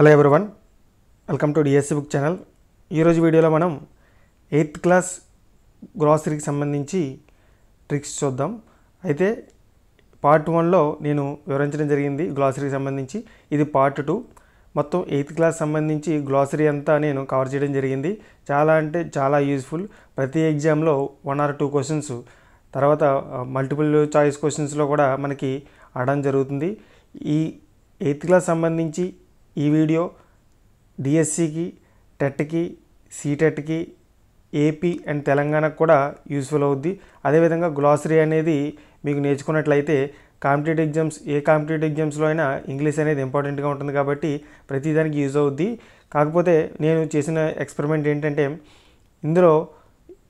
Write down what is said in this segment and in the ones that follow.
hello one welcome to DSC book channel ఈరోజు వీడియోలో మనం ఎయిత్ క్లాస్ గ్రాసరీకి సంబంధించి ట్రిక్స్ చూద్దాం అయితే పార్ట్ వన్లో నేను వివరించడం జరిగింది గ్లాసరీకి సంబంధించి ఇది పార్ట్ టూ మొత్తం ఎయిత్ క్లాస్ సంబంధించి గ్లాసరీ అంతా నేను కవర్ చేయడం జరిగింది చాలా అంటే చాలా యూజ్ఫుల్ ప్రతి ఎగ్జామ్లో వన్ ఆర్ టూ క్వశ్చన్స్ తర్వాత మల్టిపుల్ చాయిస్ క్వశ్చన్స్లో కూడా మనకి ఆడడం జరుగుతుంది ఈ ఎయిత్ క్లాస్ సంబంధించి ఈ వీడియో డిఎస్సికి టెట్కి సీటెట్కి ఏపీ అండ్ తెలంగాణకు కూడా యూస్ఫుల్ అవుద్ది అదేవిధంగా గ్లాసరీ అనేది మీకు నేర్చుకున్నట్లయితే కాంపిటేటివ్ ఎగ్జామ్స్ ఏ కాంపిటేటివ్ ఎగ్జామ్స్లో అయినా ఇంగ్లీష్ అనేది ఇంపార్టెంట్గా ఉంటుంది కాబట్టి ప్రతిదానికి యూజ్ అవుద్ది కాకపోతే నేను చేసిన ఎక్స్పెరిమెంట్ ఏంటంటే ఇందులో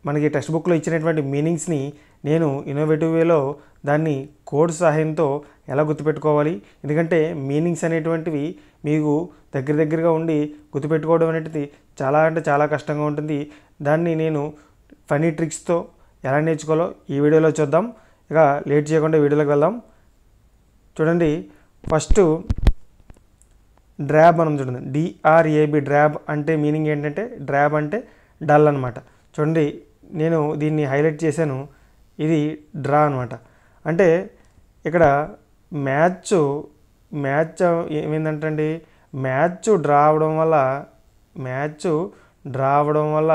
మనకి టెక్స్ట్ బుక్లో ఇచ్చినటువంటి మీనింగ్స్ని నేను ఇన్నోవేటివ్ వేలో దాన్ని కోడ్ సహాయంతో ఎలా గుర్తుపెట్టుకోవాలి ఎందుకంటే మీనింగ్స్ అనేటువంటివి మీకు దగ్గర దగ్గరగా ఉండి గుర్తుపెట్టుకోవడం అనేది చాలా అంటే చాలా కష్టంగా ఉంటుంది దాన్ని నేను ఫనీ ట్రిక్స్తో ఎలా నేర్చుకోవాలో ఈ వీడియోలో చూద్దాం ఇక లేట్ చేయకుండా వీడియోలోకి వెళ్దాం చూడండి ఫస్ట్ డ్రాబ్ మనం చూడండి డిఆర్ఏబి డ్రాబ్ అంటే మీనింగ్ ఏంటంటే డ్రాబ్ అంటే డల్ అనమాట చూడండి నేను దీన్ని హైలైట్ చేశాను ఇది డ్రా అనమాట అంటే ఇక్కడ మ్యాచ్ మ్యాచ్ ఏమైందంటండి మ్యాచ్ డ్రా అవడం వల్ల మ్యాచ్ డ్రా అవడం వల్ల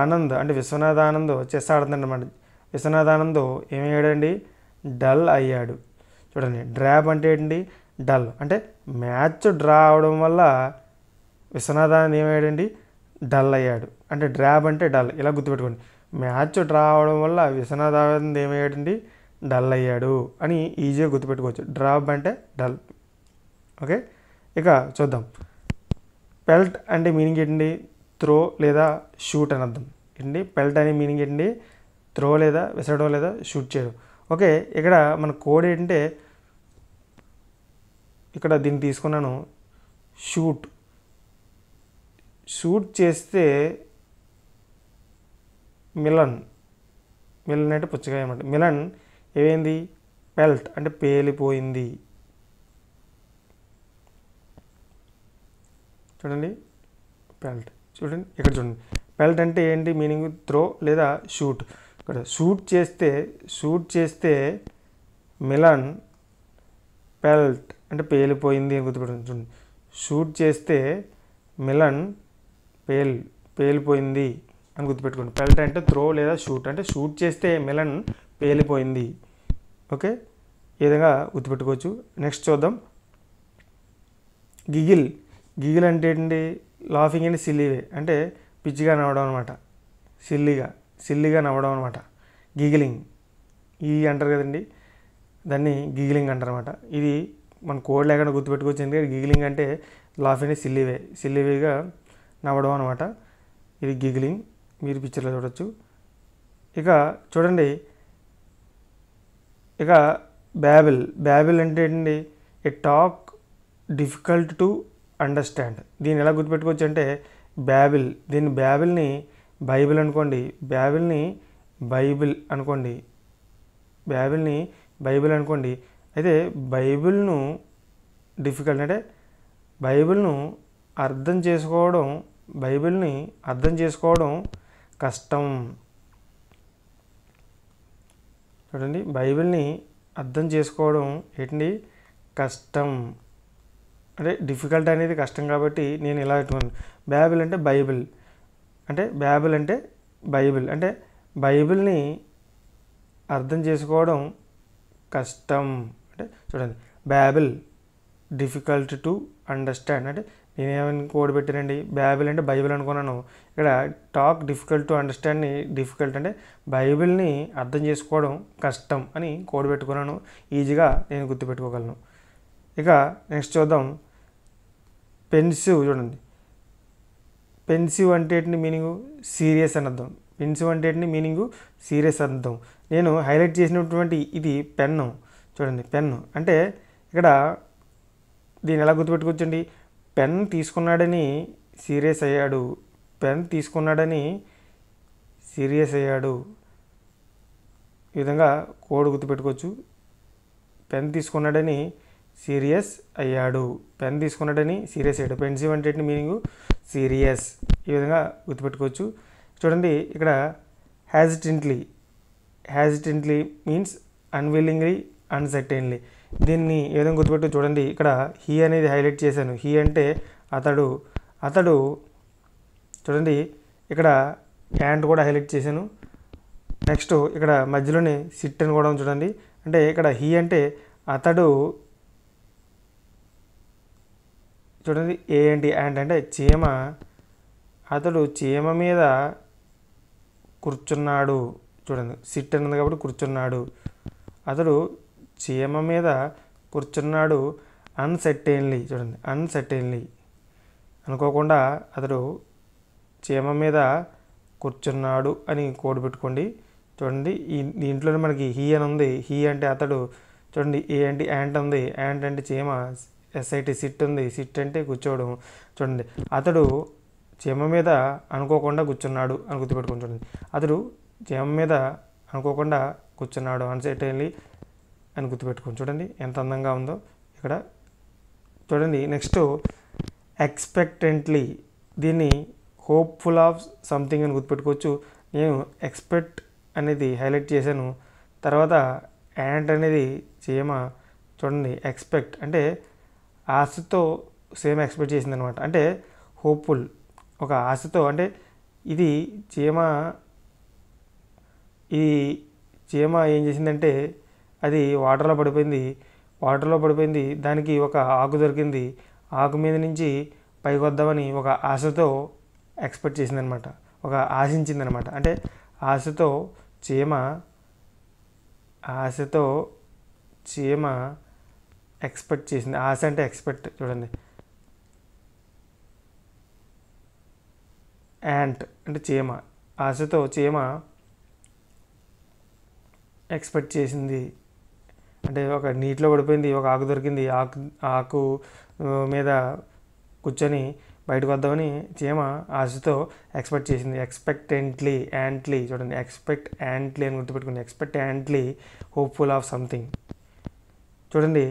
ఆనంద్ అంటే విశ్వనాథ్ ఆనంద్ చెస్ అనమాట విశ్వనాథ్ ఆనంద్ ఏమయ్యాడండి డల్ అయ్యాడు చూడండి డ్రాప్ అంటే ఏంటి డల్ అంటే మ్యాచ్ డ్రా అవడం వల్ల విశ్వనాథ్ ఆనంద్ ఏమయ్యాడండి డల్ అయ్యాడు అంటే డ్రాప్ అంటే డల్ ఇలా గుర్తుపెట్టుకోండి మ్యాచ్ డ్రా అవడం వల్ల విశ్వనాథ్ ఆనంద్ ఏమయ్యాడండి డల్ అయ్యాడు అని ఈజీగా గుర్తుపెట్టుకోవచ్చు డ్రాప్ అంటే డల్ ఓకే ఇక చూద్దాం పెల్ట్ అంటే మీనింగ్ ఏంటండి త్రో లేదా షూట్ అని అర్థం ఏంటి పెల్ట్ అనే మీనింగ్ ఏంటండి త్రో లేదా విసరడం లేదా షూట్ చేయడం ఓకే ఇక్కడ మన కోడ్ ఏంటంటే ఇక్కడ దీన్ని తీసుకున్నాను షూట్ షూట్ చేస్తే మిలన్ మిలన్ అంటే పుచ్చకాయ అన్నమాట మిలన్ ఏమైంది పెల్ట్ అంటే పేలిపోయింది చూడండి పెల్ట్ చూడండి ఇక్కడ చూడండి పెల్ట్ అంటే ఏంటి మీనింగ్ త్రో లేదా షూట్ ఇక్కడ షూట్ చేస్తే షూట్ చేస్తే మిలన్ పెల్ట్ అంటే పేలిపోయింది అని గుర్తుపెట్టండి చూడండి షూట్ చేస్తే మిలన్ పేల్ పేలిపోయింది అని గుర్తుపెట్టుకోండి పెల్ట్ అంటే త్రో లేదా షూట్ అంటే షూట్ చేస్తే మిలన్ పేలిపోయింది ఓకే ఈ విధంగా గుర్తుపెట్టుకోవచ్చు నెక్స్ట్ చూద్దాం గిగిల్ గిగిల్ అంటే ఏంటి లాఫింగ్ అండ్ సిల్లీవే అంటే పిచ్చిగా నవ్వడం అనమాట సిల్లీగా సిల్లీగా నవ్వడం అనమాట గిగిలింగ్ ఈ అంటారు కదండి దాన్ని గిగిలింగ్ అంటారనమాట ఇది మన కోడ్ లేకుండా గుర్తుపెట్టుకోవచ్చు ఎందుకంటే గిగిలింగ్ అంటే లాఫింగ్ అండ్ సిల్లీవే సిల్లీవేగా నవ్వడం అనమాట ఇది గిగిలింగ్ మీరు పిక్చర్లో చూడొచ్చు ఇక చూడండి ఇక బ్యాబిల్ బ్యాబిల్ అంటే ఏంటండి a talk difficult to understand దీన్ని ఎలా గుర్తుపెట్టుకోవచ్చు అంటే బ్యాబిల్ దీన్ని బ్యాబిల్ని బైబిల్ అనుకోండి బ్యాబిల్ని బైబిల్ అనుకోండి బ్యాబిల్ని బైబిల్ అనుకోండి అయితే బైబిల్ను డిఫికల్ట్ అంటే బైబిల్ను అర్థం చేసుకోవడం బైబిల్ని అర్థం చేసుకోవడం కష్టం చూడండి బైబిల్ని అర్థం చేసుకోవడం ఏంటండి కష్టం అంటే డిఫికల్ట్ అనేది కష్టం కాబట్టి నేను ఇలా పెట్టుకున్నాను బైబిల్ అంటే బైబిల్ అంటే బైబిల్ అంటే బైబిల్ అంటే బైబిల్ని అర్థం చేసుకోవడం కష్టం అంటే చూడండి బైబిల్ డిఫికల్ట్ టు అండర్స్టాండ్ అంటే నేనేమని కోడ్ పెట్టానండి బైబిల్ అంటే బైబిల్ అనుకున్నాను ఇక్కడ టాక్ డిఫికల్ట్ టు అండర్స్టాండ్ని డిఫికల్ట్ అంటే బైబిల్ని అర్థం చేసుకోవడం కష్టం అని కోడ్ పెట్టుకున్నాను ఈజీగా నేను గుర్తుపెట్టుకోగలను ఇక నెక్స్ట్ చూద్దాం పెన్సివ్ చూడండి పెన్సివ్ అంటే మీనింగ్ సీరియస్ అని అర్థం పెన్సివ్ అంటే మీనింగ్ సీరియస్ అర్థం నేను హైలైట్ చేసినటువంటి ఇది పెన్ను చూడండి పెన్ను అంటే ఇక్కడ దీన్ని ఎలా గుర్తుపెట్టుకోవచ్చండి పెన్ తీసుకున్నాడని సీరియస్ అయ్యాడు పెన్ తీసుకున్నాడని సీరియస్ అయ్యాడు ఈ విధంగా కోడ్ గుర్తుపెట్టుకోవచ్చు పెన్ తీసుకున్నాడని సీరియస్ అయ్యాడు పెన్ తీసుకున్నాడని సీరియస్ అయ్యాడు పెన్సివ్ అంటే మీనింగ్ సీరియస్ ఈ విధంగా గుర్తుపెట్టుకోవచ్చు చూడండి ఇక్కడ హ్యాజిటెంట్లీ హ్యాజిటెంట్లీ మీన్స్ అన్విల్లింగ్లీ అన్సర్టెన్లీ దీన్ని ఏ విధంగా గుర్తుపెట్టు చూడండి ఇక్కడ హీ అనేది హైలైట్ చేశాను హీ అంటే అతడు అతడు చూడండి ఇక్కడ హ్యాండ్ కూడా హైలైట్ చేశాను నెక్స్ట్ ఇక్కడ మధ్యలోనే సిట్ అని కూడా చూడండి అంటే ఇక్కడ హీ అంటే అతడు చూడండి ఏంటి యాండ్ అంటే చీమ అతడు చీమ మీద కూర్చున్నాడు చూడండి సిట్ అన్నది కాబట్టి కూర్చున్నాడు అతడు చీమ మీద కూర్చున్నాడు అన్సెట్టైన్లీ చూడండి అన్సెట్టైన్లీ అనుకోకుండా అతడు చీమ మీద కూర్చున్నాడు అని కోడ్ పెట్టుకోండి చూడండి ఈ దీంట్లోనే మనకి హీ అని ఉంది హీ అంటే అతడు చూడండి ఏ అంటే యాంట్ ఉంది యాంట్ అంటే చీమ ఎస్ఐటి సిట్ ఉంది సిట్ అంటే కూర్చోవడం చూడండి అతడు చీమ మీద అనుకోకుండా కూర్చున్నాడు అని గుర్తుపెట్టుకుని చూడండి అతడు చీమ మీద అనుకోకుండా కూర్చున్నాడు అన్సెటైన్లీ అని గుర్తుపెట్టుకోండి చూడండి ఎంత అందంగా ఉందో ఇక్కడ చూడండి నెక్స్ట్ ఎక్స్పెక్టెంట్లీ దీన్ని హోప్ఫుల్ ఆఫ్ సంథింగ్ అని గుర్తుపెట్టుకోవచ్చు నేను ఎక్స్పెక్ట్ అనేది హైలైట్ చేశాను తర్వాత యాంట్ అనేది చేయమా చూడండి ఎక్స్పెక్ట్ అంటే ఆశతో సేమ్ ఎక్స్పెక్ట్ చేసింది అనమాట అంటే హోప్ఫుల్ ఒక ఆశతో అంటే ఇది చీమ ఈ చీమ ఏం చేసిందంటే అది వాటర్లో పడిపోయింది వాటర్లో పడిపోయింది దానికి ఒక ఆకు దొరికింది ఆకు మీద నుంచి పైకి వద్దామని ఒక ఆశతో ఎక్స్పెక్ట్ చేసిందనమాట ఒక ఆశించిందనమాట అంటే ఆశతో చీమ ఆశతో చీమ ఎక్స్పెక్ట్ చేసింది ఆశ అంటే ఎక్స్పెక్ట్ చూడండి యాంట్ అంటే చీమ ఆశతో చీమ ఎక్స్పెక్ట్ చేసింది అంటే ఒక నీటిలో పడిపోయింది ఒక ఆకు దొరికింది ఆకు ఆకు మీద కూర్చొని బయటకు వద్దామని చీమ ఆశతో ఎక్స్పెక్ట్ చేసింది ఎక్స్పెక్టెంట్లీ యాంట్లీ చూడండి ఎక్స్పెక్ట్ యాంట్లీ అని గుర్తుపెట్టుకుంది expectantly hopeful of something చూడండి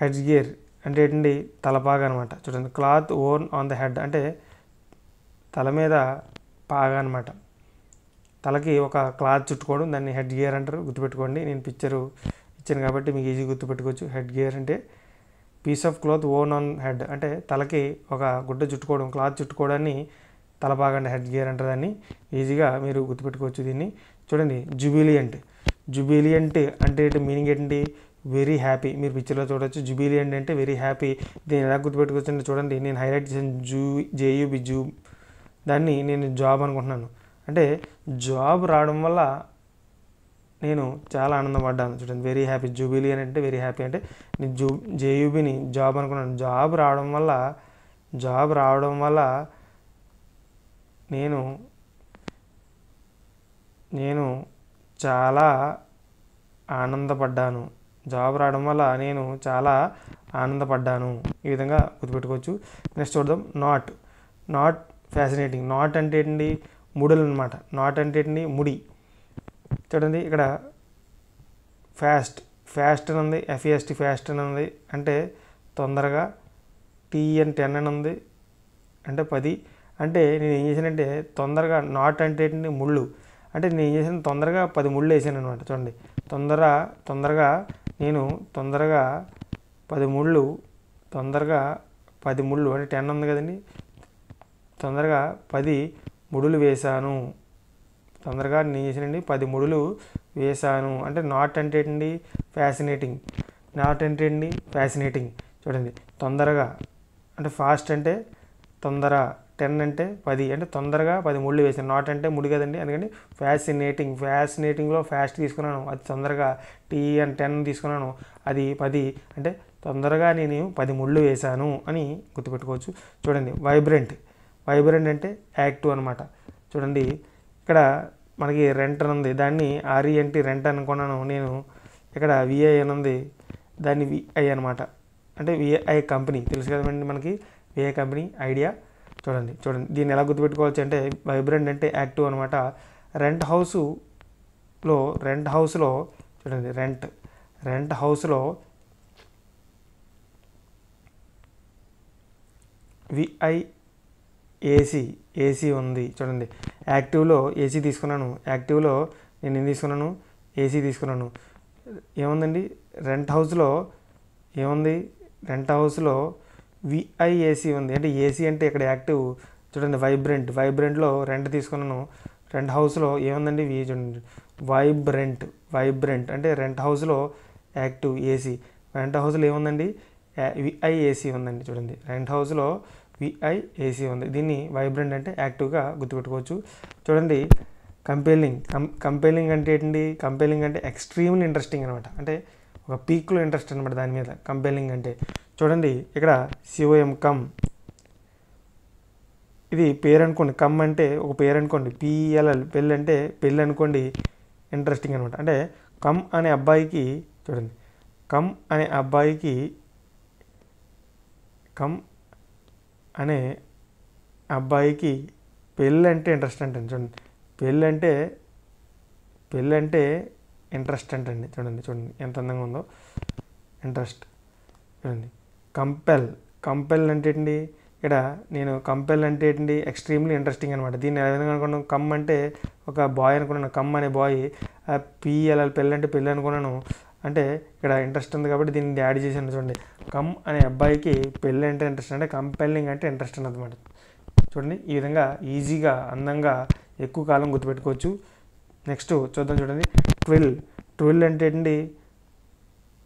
హెడ్ గియర్ అంటే ఏంటండి తలపాగ అనమాట చూడండి cloth worn on the head అంటే తల మీద పాగా అనమాట తలకి ఒక క్లాత్ చుట్టుకోవడం దాన్ని హెడ్ గియర్ అంటారు గుర్తుపెట్టుకోండి నేను పిక్చరు ఇచ్చాను కాబట్టి మీకు ఈజీ గుర్తుపెట్టుకోవచ్చు హెడ్ గేర్ అంటే piece of cloth worn on head అంటే తలకి ఒక గుడ్డ చుట్టుకోవడం క్లాత్ చుట్టుకోవడాన్ని తలపాగండి హెడ్ గేర్ దాన్ని ఈజీగా మీరు గుర్తుపెట్టుకోవచ్చు దీన్ని చూడండి జుబిలియంట్ జుబిలియంట్ అంటే మీనింగ్ ఏంటి వెరీ హ్యాపీ మీరు పిక్చర్లో చూడవచ్చు జుబిలియంట్ అంటే వెరీ హ్యాపీ దీన్ని ఎలా గుర్తుపెట్టుకోవచ్చు అంటే చూడండి నేను హైలైట్ చేసిన జూ జేయూబి జూ దాన్ని నేను జాబ్ అనుకుంటున్నాను అంటే జాబ్ రావడం వల్ల నేను చాలా ఆనందపడ్డాను చూడండి వెరీ హ్యాపీ జూబిలీ అని అంటే వెరీ హ్యాపీ అంటే నేను జూ జేయూబీని జాబ్ అనుకున్నాను జాబ్ రావడం వల్ల జాబ్ రావడం వల్ల నేను నేను చాలా ఆనందపడ్డాను జాబ్ రావడం వల్ల నేను చాలా ఆనందపడ్డాను ఈ విధంగా గుర్తుపెట్టుకోవచ్చు నెక్స్ట్ చూద్దాం నాట్ నాట్ ఫ్యాసినేటింగ్ నాట్ అంటే ఏంటి ముడులు అనమాట నాట్ అంటే ఏంటి ముడి చూడండి ఇక్కడ ఫాస్ట్ ఫాస్ట్ అని ఉంది ఎఫ్ఈఎస్టీ ఫాస్ట్ e అని ఉంది అంటే తొందరగా టీఎన్ టెన్ e అని ఉంది అంటే పది అంటే నేను ఏం చేశానంటే తొందరగా నాట్ అంటే ముళ్ళు అంటే నేను ఏం చేశాను తొందరగా పది ముళ్ళు వేసాను అనమాట చూడండి తొందర తొందరగా నేను తొందరగా పది ముళ్ళు తొందరగా పది ముళ్ళు అంటే టెన్ ఉంది కదండి తొందరగా పది ముడులు వేశాను తొందరగా నేను చేసినండి పది ముడులు వేశాను అంటే నాట్ అంటే అండి ఫ్యాసినేటింగ్ నాట్ అంటే అండి ఫ్యాసినేటింగ్ చూడండి తొందరగా అంటే ఫాస్ట్ అంటే తొందర టెన్ అంటే పది అంటే తొందరగా పది ముళ్ళు వేసాను నాట్ అంటే ముడి కదండి అందుకని ఫ్యాసినేటింగ్ ఫ్యాసినేటింగ్లో ఫాస్ట్ తీసుకున్నాను అది తొందరగా టీ అండ్ టెన్ తీసుకున్నాను అది పది అంటే తొందరగా నేను పది ముళ్ళు వేశాను అని గుర్తుపెట్టుకోవచ్చు చూడండి వైబ్రెంట్ వైబ్రెంట్ అంటే యాక్టివ్ అనమాట చూడండి ఇక్కడ మనకి రెంట్ అని ఉంది దాన్ని ఆర్ఈఎన్టీ రెంట్ e అనుకున్నాను నేను ఇక్కడ విఐ అని ఉంది దాన్ని విఐ అనమాట అంటే విఐ కంపెనీ తెలుసు కదండి మనకి విఐ కంపెనీ ఐడియా చూడండి చూడండి దీన్ని ఎలా గుర్తుపెట్టుకోవచ్చు అంటే వైబ్రెంట్ అంటే యాక్టివ్ అనమాట రెంట్ హౌస్లో రెంట్ హౌస్లో చూడండి రెంట్ రెంట్ హౌస్లో విఐ ఏసీ ఏసీ ఉంది చూడండి యాక్టివ్లో ఏసీ తీసుకున్నాను యాక్టివ్లో నేను ఏం తీసుకున్నాను ఏసీ తీసుకున్నాను ఏముందండి రెంట్ హౌస్లో ఏముంది రెంట్ హౌస్లో విఐఏసీ ఉంది అంటే ఏసీ అంటే ఇక్కడ యాక్టివ్ చూడండి వైబ్రెంట్ వైబ్రెంట్లో రెంట్ తీసుకున్నాను రెంట్ హౌస్లో ఏముందండి వి చూడండి వైబ్రెంట్ వైబ్రెంట్ అంటే రెంట్ హౌస్లో యాక్టివ్ ఏసీ రెంట్ హౌస్లో ఏముందండి విఐఏసీ ఉందండి చూడండి రెంట్ హౌస్లో విఐఏసీ ఉంది దీన్ని వైబ్రెంట్ అంటే యాక్టివ్గా గుర్తుపెట్టుకోవచ్చు చూడండి కంపెలింగ్ కం కంపెలింగ్ అంటే ఏంటి కంపెలింగ్ అంటే ఎక్స్ట్రీమ్లీ ఇంట్రెస్టింగ్ అనమాట అంటే ఒక పీక్లో ఇంట్రెస్ట్ అనమాట దాని మీద కంపెలింగ్ అంటే చూడండి ఇక్కడ సిఓఎం కమ్ ఇది పేరు అనుకోండి కమ్ అంటే ఒక పేరు అనుకోండి పిఎల్ఎల్ e పెళ్ళి అంటే పెళ్ళి అనుకోండి ఇంట్రెస్టింగ్ అనమాట అంటే కమ్ అనే అబ్బాయికి చూడండి కమ్ అనే అబ్బాయికి కమ్ అనే అబ్బాయికి పెళ్ళి అంటే ఇంట్రెస్ట్ అంటే చూడండి పెళ్ళి అంటే పెళ్ళి అంటే ఇంట్రెస్ట్ అంటే అండి చూడండి చూడండి ఎంత అందంగా ఉందో ఇంట్రెస్ట్ చూడండి కంపెల్ కంపెల్ అంటే ఏంటి ఇక్కడ నేను కంపెల్ అంటే ఏంటి ఎక్స్ట్రీమ్లీ ఇంట్రెస్టింగ్ అనమాట దీన్ని ఏ విధంగా అనుకున్నాను కమ్ అంటే ఒక బాయ్ అనుకున్నాను కమ్ అనే బాయ్ పిఎల్ఎల్ పెళ్ళంటే పెళ్ళి అనుకున్నాను అంటే ఇక్కడ ఇంట్రెస్ట్ ఉంది కాబట్టి దీన్ని యాడ్ చేశాను చూడండి కమ్ అనే అబ్బాయికి పెళ్ళి అంటే ఇంట్రెస్ట్ అంటే కంపెల్లింగ్ అంటే ఇంట్రెస్ట్ అనమాట చూడండి ఈ విధంగా ఈజీగా అందంగా ఎక్కువ కాలం గుర్తుపెట్టుకోవచ్చు నెక్స్ట్ చూద్దాం చూడండి ట్విల్ ట్విల్ అంటే ఏంటి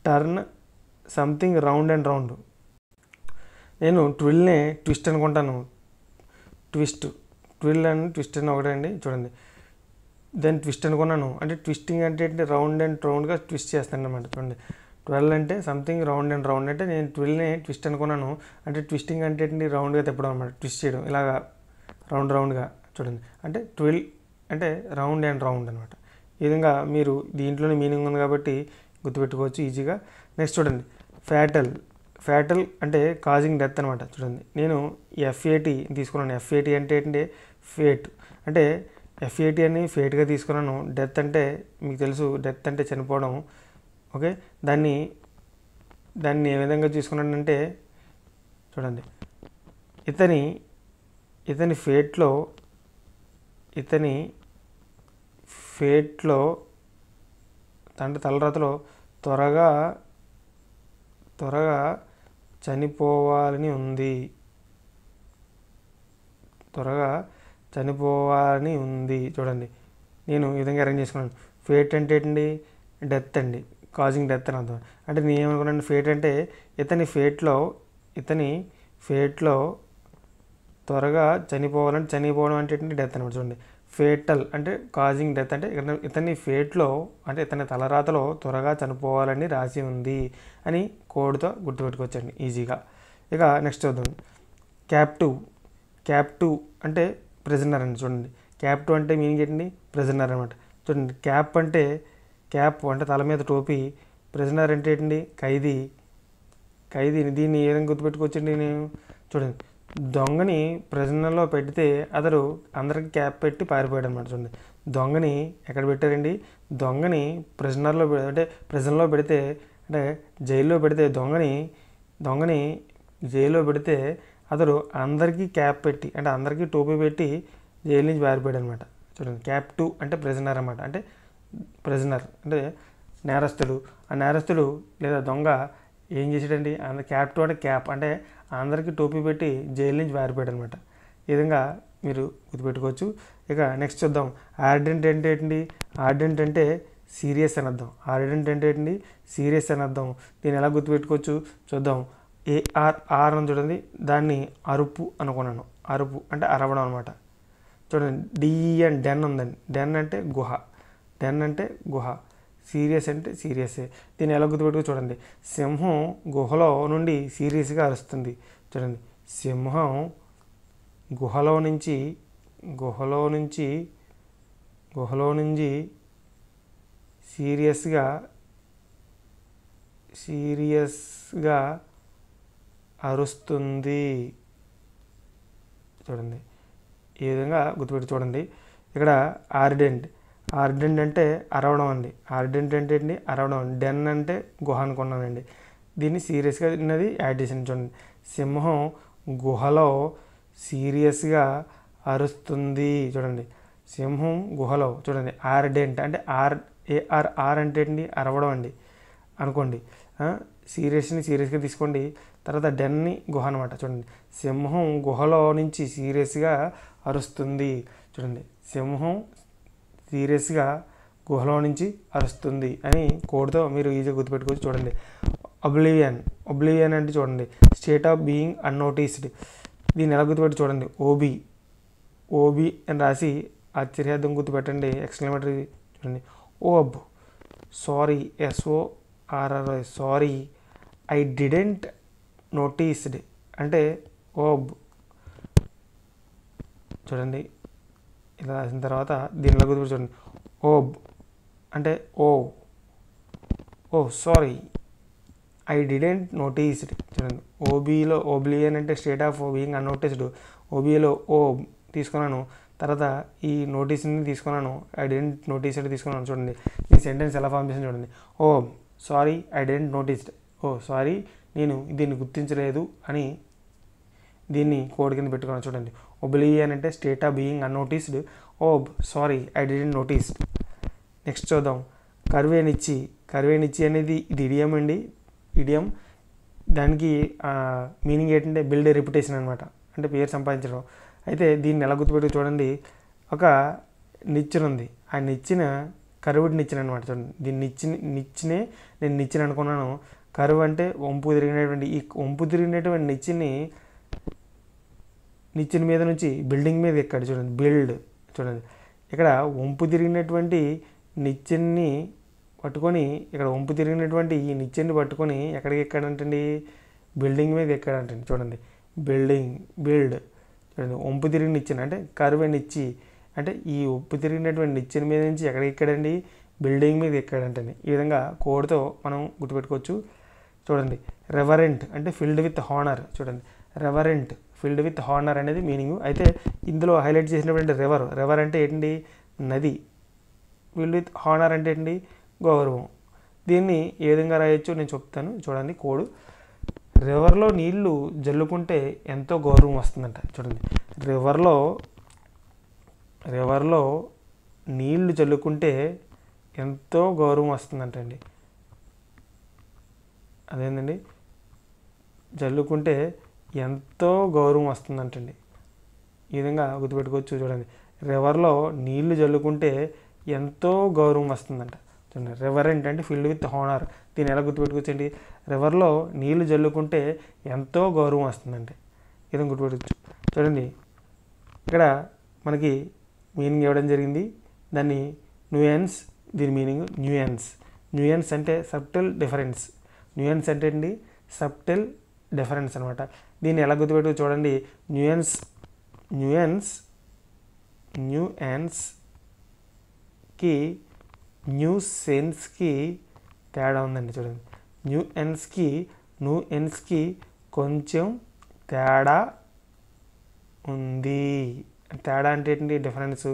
turn something round and round నేను ట్విల్నే ట్విస్ట్ అనుకుంటాను ట్విస్ట్ ట్విల్ అని ట్విస్ట్ అని ఒకటే అండి చూడండి దెన్ ట్విస్ట్ అనుకున్నాను అంటే ట్విస్టింగ్ అంటే రౌండ్ అండ్ రౌండ్గా ట్విస్ట్ చేస్తాను అనమాట చూడండి ట్వెల్వ్ అంటే సంథింగ్ రౌండ్ అండ్ రౌండ్ అంటే నేను ట్వెల్వ్ని ట్విస్ట్ అనుకున్నాను అంటే ట్విస్టింగ్ అంటే రౌండ్గా తిప్పడం అనమాట ట్విస్ట్ చేయడం ఇలాగా రౌండ్ రౌండ్గా చూడండి అంటే ట్వెల్వ్ అంటే రౌండ్ అండ్ రౌండ్ అనమాట ఈ విధంగా మీరు దీంట్లోనే మీనింగ్ ఉంది కాబట్టి గుర్తుపెట్టుకోవచ్చు ఈజీగా నెక్స్ట్ చూడండి ఫ్యాటల్ ఫ్యాటల్ అంటే కాజింగ్ డెత్ అనమాట చూడండి నేను ఎఫ్ఏటి తీసుకున్నాను ఎఫ్ఏటి అంటే ఏంటంటే ఫేట్ అంటే ఎఫ్ఏటి అని ఫేట్గా తీసుకున్నాను డెత్ అంటే మీకు తెలుసు డెత్ అంటే చనిపోవడం ఓకే దాన్ని దాన్ని ఏ విధంగా తీసుకున్నానంటే చూడండి ఇతని ఇతని ఫేట్లో ఇతని ఫేట్లో అంటే తలరాతలో త్వరగా త్వరగా చనిపోవాలని ఉంది త్వరగా చనిపోవాలని ఉంది చూడండి నేను ఈ విధంగా అరేంజ్ చేసుకున్నాను ఫేట్ అంటే ఏంటండి డెత్ అండి కాజింగ్ డెత్ అని అర్థం అంటే నేను ఏమనుకున్నాను ఫేట్ అంటే ఇతని ఫేట్లో ఇతని ఫేట్లో త్వరగా చనిపోవాలంటే చనిపోవడం అంటే డెత్ అనమాట చూడండి ఫేటల్ అంటే కాజింగ్ డెత్ అంటే ఇతని ఫేట్లో అంటే ఇతని తలరాతలో త్వరగా చనిపోవాలని రాసి ఉంది అని కోడ్తో గుర్తుపెట్టుకోవచ్చండి ఈజీగా ఇక నెక్స్ట్ చూద్దాం క్యాప్ క్యాప్ టూ అంటే ప్రెజనర్ అండి చూడండి క్యాప్ టు అంటే మీనింగ్ ఏంటండి ప్రెజనర్ అనమాట చూడండి క్యాప్ అంటే క్యాప్ అంటే తల మీద టోపీ ప్రెజనర్ అంటే ఏంటండి ఖైదీ ఖైదీని దీన్ని ఏదైనా విధంగా గుర్తుపెట్టుకోవచ్చండి నేను చూడండి దొంగని ప్రజనలో పెడితే అతడు అందరికి క్యాప్ పెట్టి పారిపోయాడు అనమాట చూడండి దొంగని ఎక్కడ పెట్టారండి దొంగని ప్రజనర్లో అంటే ప్రజల్లో పెడితే అంటే జైల్లో పెడితే దొంగని దొంగని జైల్లో పెడితే అతడు అందరికీ క్యాప్ పెట్టి అంటే అందరికీ టోపీ పెట్టి జైలు నుంచి బారిపోయాడు అనమాట చూడండి క్యాప్ టూ అంటే ప్రెజనర్ అనమాట అంటే ప్రెజనర్ అంటే నేరస్తుడు ఆ నేరస్తుడు లేదా దొంగ ఏం చేసాడండి అంద క్యాప్ టూ అంటే క్యాప్ అంటే అందరికీ టోపీ పెట్టి జైలు నుంచి బారిపోయాడు అనమాట ఈ విధంగా మీరు గుర్తుపెట్టుకోవచ్చు ఇక నెక్స్ట్ చూద్దాం ఆర్డెంట్ అంటే ఏంటి ఆర్డెంట్ అంటే సీరియస్ అని అర్థం ఆర్డెంట్ అంటే ఏంటి సీరియస్ అని అర్థం దీన్ని ఎలా గుర్తుపెట్టుకోవచ్చు చూద్దాం ఏఆర్ ఆర్ అని చూడండి దాన్ని అరుపు అనుకున్నాను అరుపు అంటే అరవడం అనమాట చూడండి డిఈ అండ్ డెన్ ఉందండి డెన్ అంటే గుహ డెన్ అంటే గుహ సీరియస్ అంటే సీరియసే దీన్ని ఎలా గుర్తుపెట్టుకు చూడండి సింహం గుహలో నుండి సీరియస్గా అరుస్తుంది చూడండి సింహం గుహలో నుంచి గుహలో నుంచి గుహలో నుంచి సీరియస్గా సీరియస్గా అరుస్తుంది చూడండి ఈ విధంగా గుర్తుపెట్టి చూడండి ఇక్కడ ఆర్డెంట్ ఆర్డెంట్ అంటే అరవడం అండి ఆర్డెంట్ అంటే అండి అరవడం డెన్ అంటే గుహ అనుకున్నానండి దీన్ని సీరియస్గా తిన్నది యాడ్ చేసింది చూడండి సింహం గుహలో సీరియస్గా అరుస్తుంది చూడండి సింహం గుహలో చూడండి ఆర్డెంట్ అంటే ఆర్ ఏఆర్ఆర్ అంటే అండి అరవడం అండి అనుకోండి సీరియస్ని సీరియస్గా తీసుకోండి తర్వాత డెన్ని గుహ అనమాట చూడండి సింహం గుహలో నుంచి సీరియస్గా అరుస్తుంది చూడండి సింహం సీరియస్గా గుహలో నుంచి అరుస్తుంది అని కోడ్తో మీరు ఈజీగా గుర్తుపెట్టుకోవచ్చు చూడండి అబ్లివియన్ అబ్లివియన్ అంటే చూడండి స్టేట్ ఆఫ్ బీయింగ్ అన్నోటీస్డ్ దీన్ని ఎలా గుర్తుపెట్టి చూడండి ఓబీ ఓబీ అని రాసి ఆశ్చర్యార్థం గుర్తుపెట్టండి ఎక్స్క్లమేటరీ చూడండి ob sorry S O R R I sorry I didn't noticed అంటే ఓబ్ చూడండి ఇలా రాసిన తర్వాత దీనిలో గుర్తు చూడండి ఓబ్ అంటే oh oh sorry I didn't noticed చూడండి ఓబీలో ఓబ్లియన్ అంటే స్టేట్ ఆఫ్ బీయింగ్ అన్నోటీస్డ్ ఓబీలో ఓ తీసుకున్నాను తర్వాత ఈ నోటీస్ని తీసుకున్నాను ఐ డెంట్ నోటీస్ అంటే తీసుకున్నాను చూడండి ఈ సెంటెన్స్ ఎలా ఫామ్ చేసింది చూడండి oh sorry I didn't noticed oh sorry నేను దీన్ని గుర్తించలేదు అని దీన్ని కోడ్ కింద పెట్టుకున్నాను చూడండి ఒబిలియన్ అంటే state of being unnoticed ob sorry I didn't notice next చూద్దాం కర్వేనిచ్చి కర్వేనిచ్చి అనేది ఇది ఇడియం అండి ఇడియం దానికి మీనింగ్ ఏంటంటే బిల్డ్ రెప్యుటేషన్ అనమాట అంటే పేరు సంపాదించడం అయితే దీన్ని ఎలా గుర్తుపెట్టి చూడండి ఒక నిచ్చెన ఉంది ఆ నిచ్చిన కరువుడి నిచ్చిన అనమాట చూడండి దీన్ని నిచ్చిన నిచ్చినే నేను నిచ్చిన అనుకున్నాను కరువు అంటే వంపు తిరిగినటువంటి ఈ వంపు తిరిగినటువంటి నిచ్చిని నిచ్చిన మీద నుంచి బిల్డింగ్ మీద ఎక్కాడు చూడండి బిల్డ్ చూడండి ఇక్కడ వంపు తిరిగినటువంటి నిచ్చెన్ని పట్టుకొని ఇక్కడ వంపు తిరిగినటువంటి ఈ నిచ్చెన్ని పట్టుకొని ఎక్కడికి ఎక్కడంటండి బిల్డింగ్ మీద ఎక్కడంటండి చూడండి బిల్డింగ్ బిల్డ్ చూడండి వంపు తిరిగి నిచ్చెన అంటే కరువు నిచ్చి అంటే ఈ ఉప్పు తిరిగినటువంటి నిచ్చెన మీద నుంచి ఎక్కడికి బిల్డింగ్ మీద ఎక్కడంటండి ఈ విధంగా కోడ్తో మనం గుర్తుపెట్టుకోవచ్చు చూడండి రెవరెంట్ అంటే ఫిల్డ్ విత్ హానర్ చూడండి రెవరెంట్ ఫిల్డ్ విత్ హానర్ అనేది మీనింగ్ అయితే ఇందులో హైలైట్ చేసినటువంటి రివర్ రివర్ అంటే ఏంటి నది ఫిల్డ్ విత్ హానర్ అంటే ఏంటి గౌరవం దీన్ని ఏ విధంగా రాయొచ్చో నేను చెప్తాను చూడండి కోడు రివర్లో నీళ్లు జల్లుకుంటే ఎంతో గౌరవం వస్తుందంట చూడండి రివర్లో రివర్లో నీళ్లు జల్లుకుంటే ఎంతో గౌరవం వస్తుందంటండి అదేంటండి జల్లుకుంటే ఎంతో గౌరవం వస్తుందంటండి ఈ విధంగా గుర్తుపెట్టుకోవచ్చు చూడండి రివర్లో నీళ్లు జల్లుకుంటే ఎంతో గౌరవం వస్తుందంట చూడండి రివర్ ఏంటంటే ఫిల్డ్ విత్ హోనర్ దీన్ని ఎలా గుర్తుపెట్టుకోవచ్చండి రివర్లో నీళ్లు జల్లుకుంటే ఎంతో గౌరవం వస్తుందండి ఇది గుర్తుపెట్టుకోవచ్చు చూడండి ఇక్కడ మనకి మీనింగ్ ఇవ్వడం జరిగింది దాన్ని న్యూయన్స్ దీని మీనింగ్ న్యూయన్స్ న్యూయన్స్ అంటే సబ్టిల్ డిఫరెన్స్ న్యూయన్స్ అంటే అండి సబ్టిల్ డిఫరెన్స్ అనమాట దీన్ని ఎలా గుర్తుపెట్టు చూడండి న్యూయన్స్ న్యూయన్స్ న్యూయన్స్కి న్యూ సెన్స్కి తేడా ఉందండి చూడండి న్యూ ఎన్స్కి న్యూ ఎన్స్కి కొంచెం తేడా ఉంది తేడా అంటే ఏంటి డిఫరెన్స్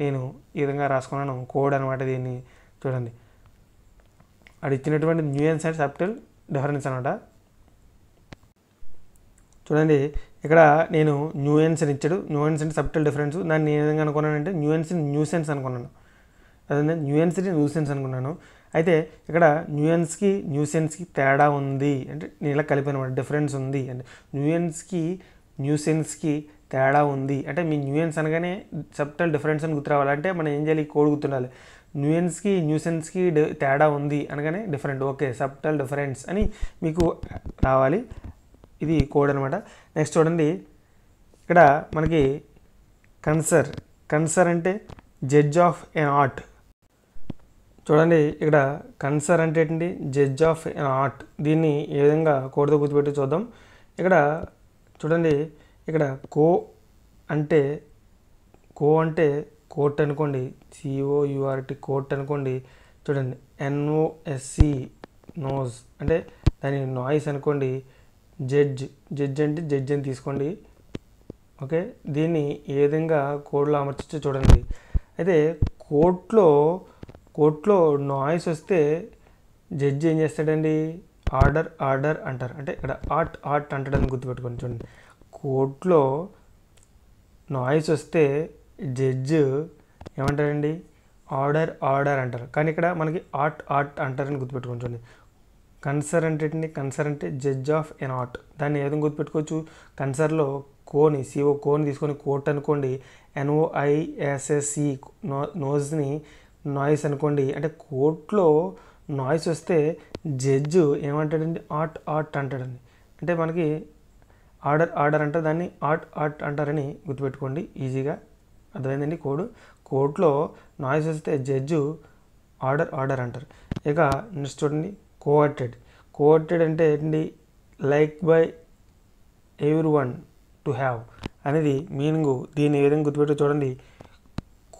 నేను ఈ విధంగా రాసుకున్నాను కోడ్ అనమాట దీన్ని చూడండి అది ఇచ్చినటువంటి న్యూయన్స్ అండ్ సబ్టిల్ డిఫరెన్స్ అనమాట చూడండి ఇక్కడ నేను న్యూయన్స్ అని ఇచ్చాడు న్యూయన్స్ అంటే సబ్టిల్ డిఫరెన్స్ దాన్ని నేను న్యూ అనుకున్నానంటే న్యూయన్స్ న్యూసెన్స్ అనుకున్నాను అదే న్యూయన్స్ న్యూసెన్స్ అనుకున్నాను అయితే ఇక్కడ న్యూయన్స్కి న్యూసెన్స్కి తేడా ఉంది అంటే నేను ఇలా కలిపాను డిఫరెన్స్ ఉంది అంటే న్యూయన్స్కి న్యూసెన్స్కి తేడా ఉంది అంటే మీ న్యూయన్స్ అనగానే సబ్టల్ డిఫరెన్స్ అని గుర్తురావాలంటే మనం ఏం చేయాలి కోడ్ గుర్తుండాలి న్యూయన్స్కి న్యూసెన్స్కి తేడా ఉంది అనగానే డిఫరెంట్ ఓకే సబ్టల్ డిఫరెన్స్ అని మీకు రావాలి ఇది కోడ్ అనమాట నెక్స్ట్ చూడండి ఇక్కడ మనకి కన్సర్ కన్సర్ అంటే జడ్జ్ ఆఫ్ ఎన్ ఆర్ట్ చూడండి ఇక్కడ కన్సర్ అంటే ఏంటండి జడ్జ్ ఆఫ్ ఎన్ ఆర్ట్ దీన్ని ఏ విధంగా కోడ్తో గుర్తుపెట్టి చూద్దాం ఇక్కడ చూడండి ఇక్కడ కో అంటే కో అంటే కోర్ట్ అనుకోండి సిఓయుఆర్టీ కోర్ట్ అనుకోండి చూడండి ఎన్ఓఎస్సి నోజ్ అంటే దాని నాయిస్ అనుకోండి జడ్జ్ జడ్జ్ అంటే జడ్జ్ అని తీసుకోండి ఓకే దీన్ని ఏ విధంగా కోడ్లో అమర్చచ్చో చూడండి అయితే కోర్టులో కోర్టులో నాయిస్ వస్తే జడ్జి ఏం చేస్తాడండి ఆర్డర్ ఆర్డర్ అంటారు అంటే ఇక్కడ ఆర్ట్ ఆర్ట్ అంటాడని గుర్తుపెట్టుకోండి చూడండి కోర్టులో నాయిస్ వస్తే జడ్జ్ ఏమంటారండి ఆర్డర్ ఆర్డర్ అంటారు కానీ ఇక్కడ మనకి ఆర్ట్ ఆర్ట్ అంటారని గుర్తుపెట్టుకోండి కన్సర్ అంటే కన్సర్ అంటే జడ్జ్ ఆఫ్ ఎన్ ఆర్ట్ దాన్ని ఏదో గుర్తుపెట్టుకోవచ్చు కన్సర్లో కోని సిఓ కోని తీసుకొని కోట్ అనుకోండి ఎన్ఓఐఎస్ఎస్సి నో నోజ్ని నాయిస్ అనుకోండి అంటే కోర్టులో నాయిస్ వస్తే జడ్జ్ ఏమంటాడండి ఆర్ట్ ఆర్ట్ అంటాడండి అంటే మనకి ఆర్డర్ ఆర్డర్ అంటే దాన్ని ఆర్ట్ ఆర్ట్ అంటారని గుర్తుపెట్టుకోండి ఈజీగా అర్థమైందండి కోడ్ కోర్టులో నాయిస్ వస్తే జడ్జు ఆర్డర్ ఆర్డర్ అంటారు ఇక నెక్స్ట్ చూడండి కోఆర్టెడ్ కోఆర్టెడ్ అంటే ఏంటి like by everyone to have అనేది మీనింగ్ దీన్ని ఏ విధంగా గుర్తుపెట్టి చూడండి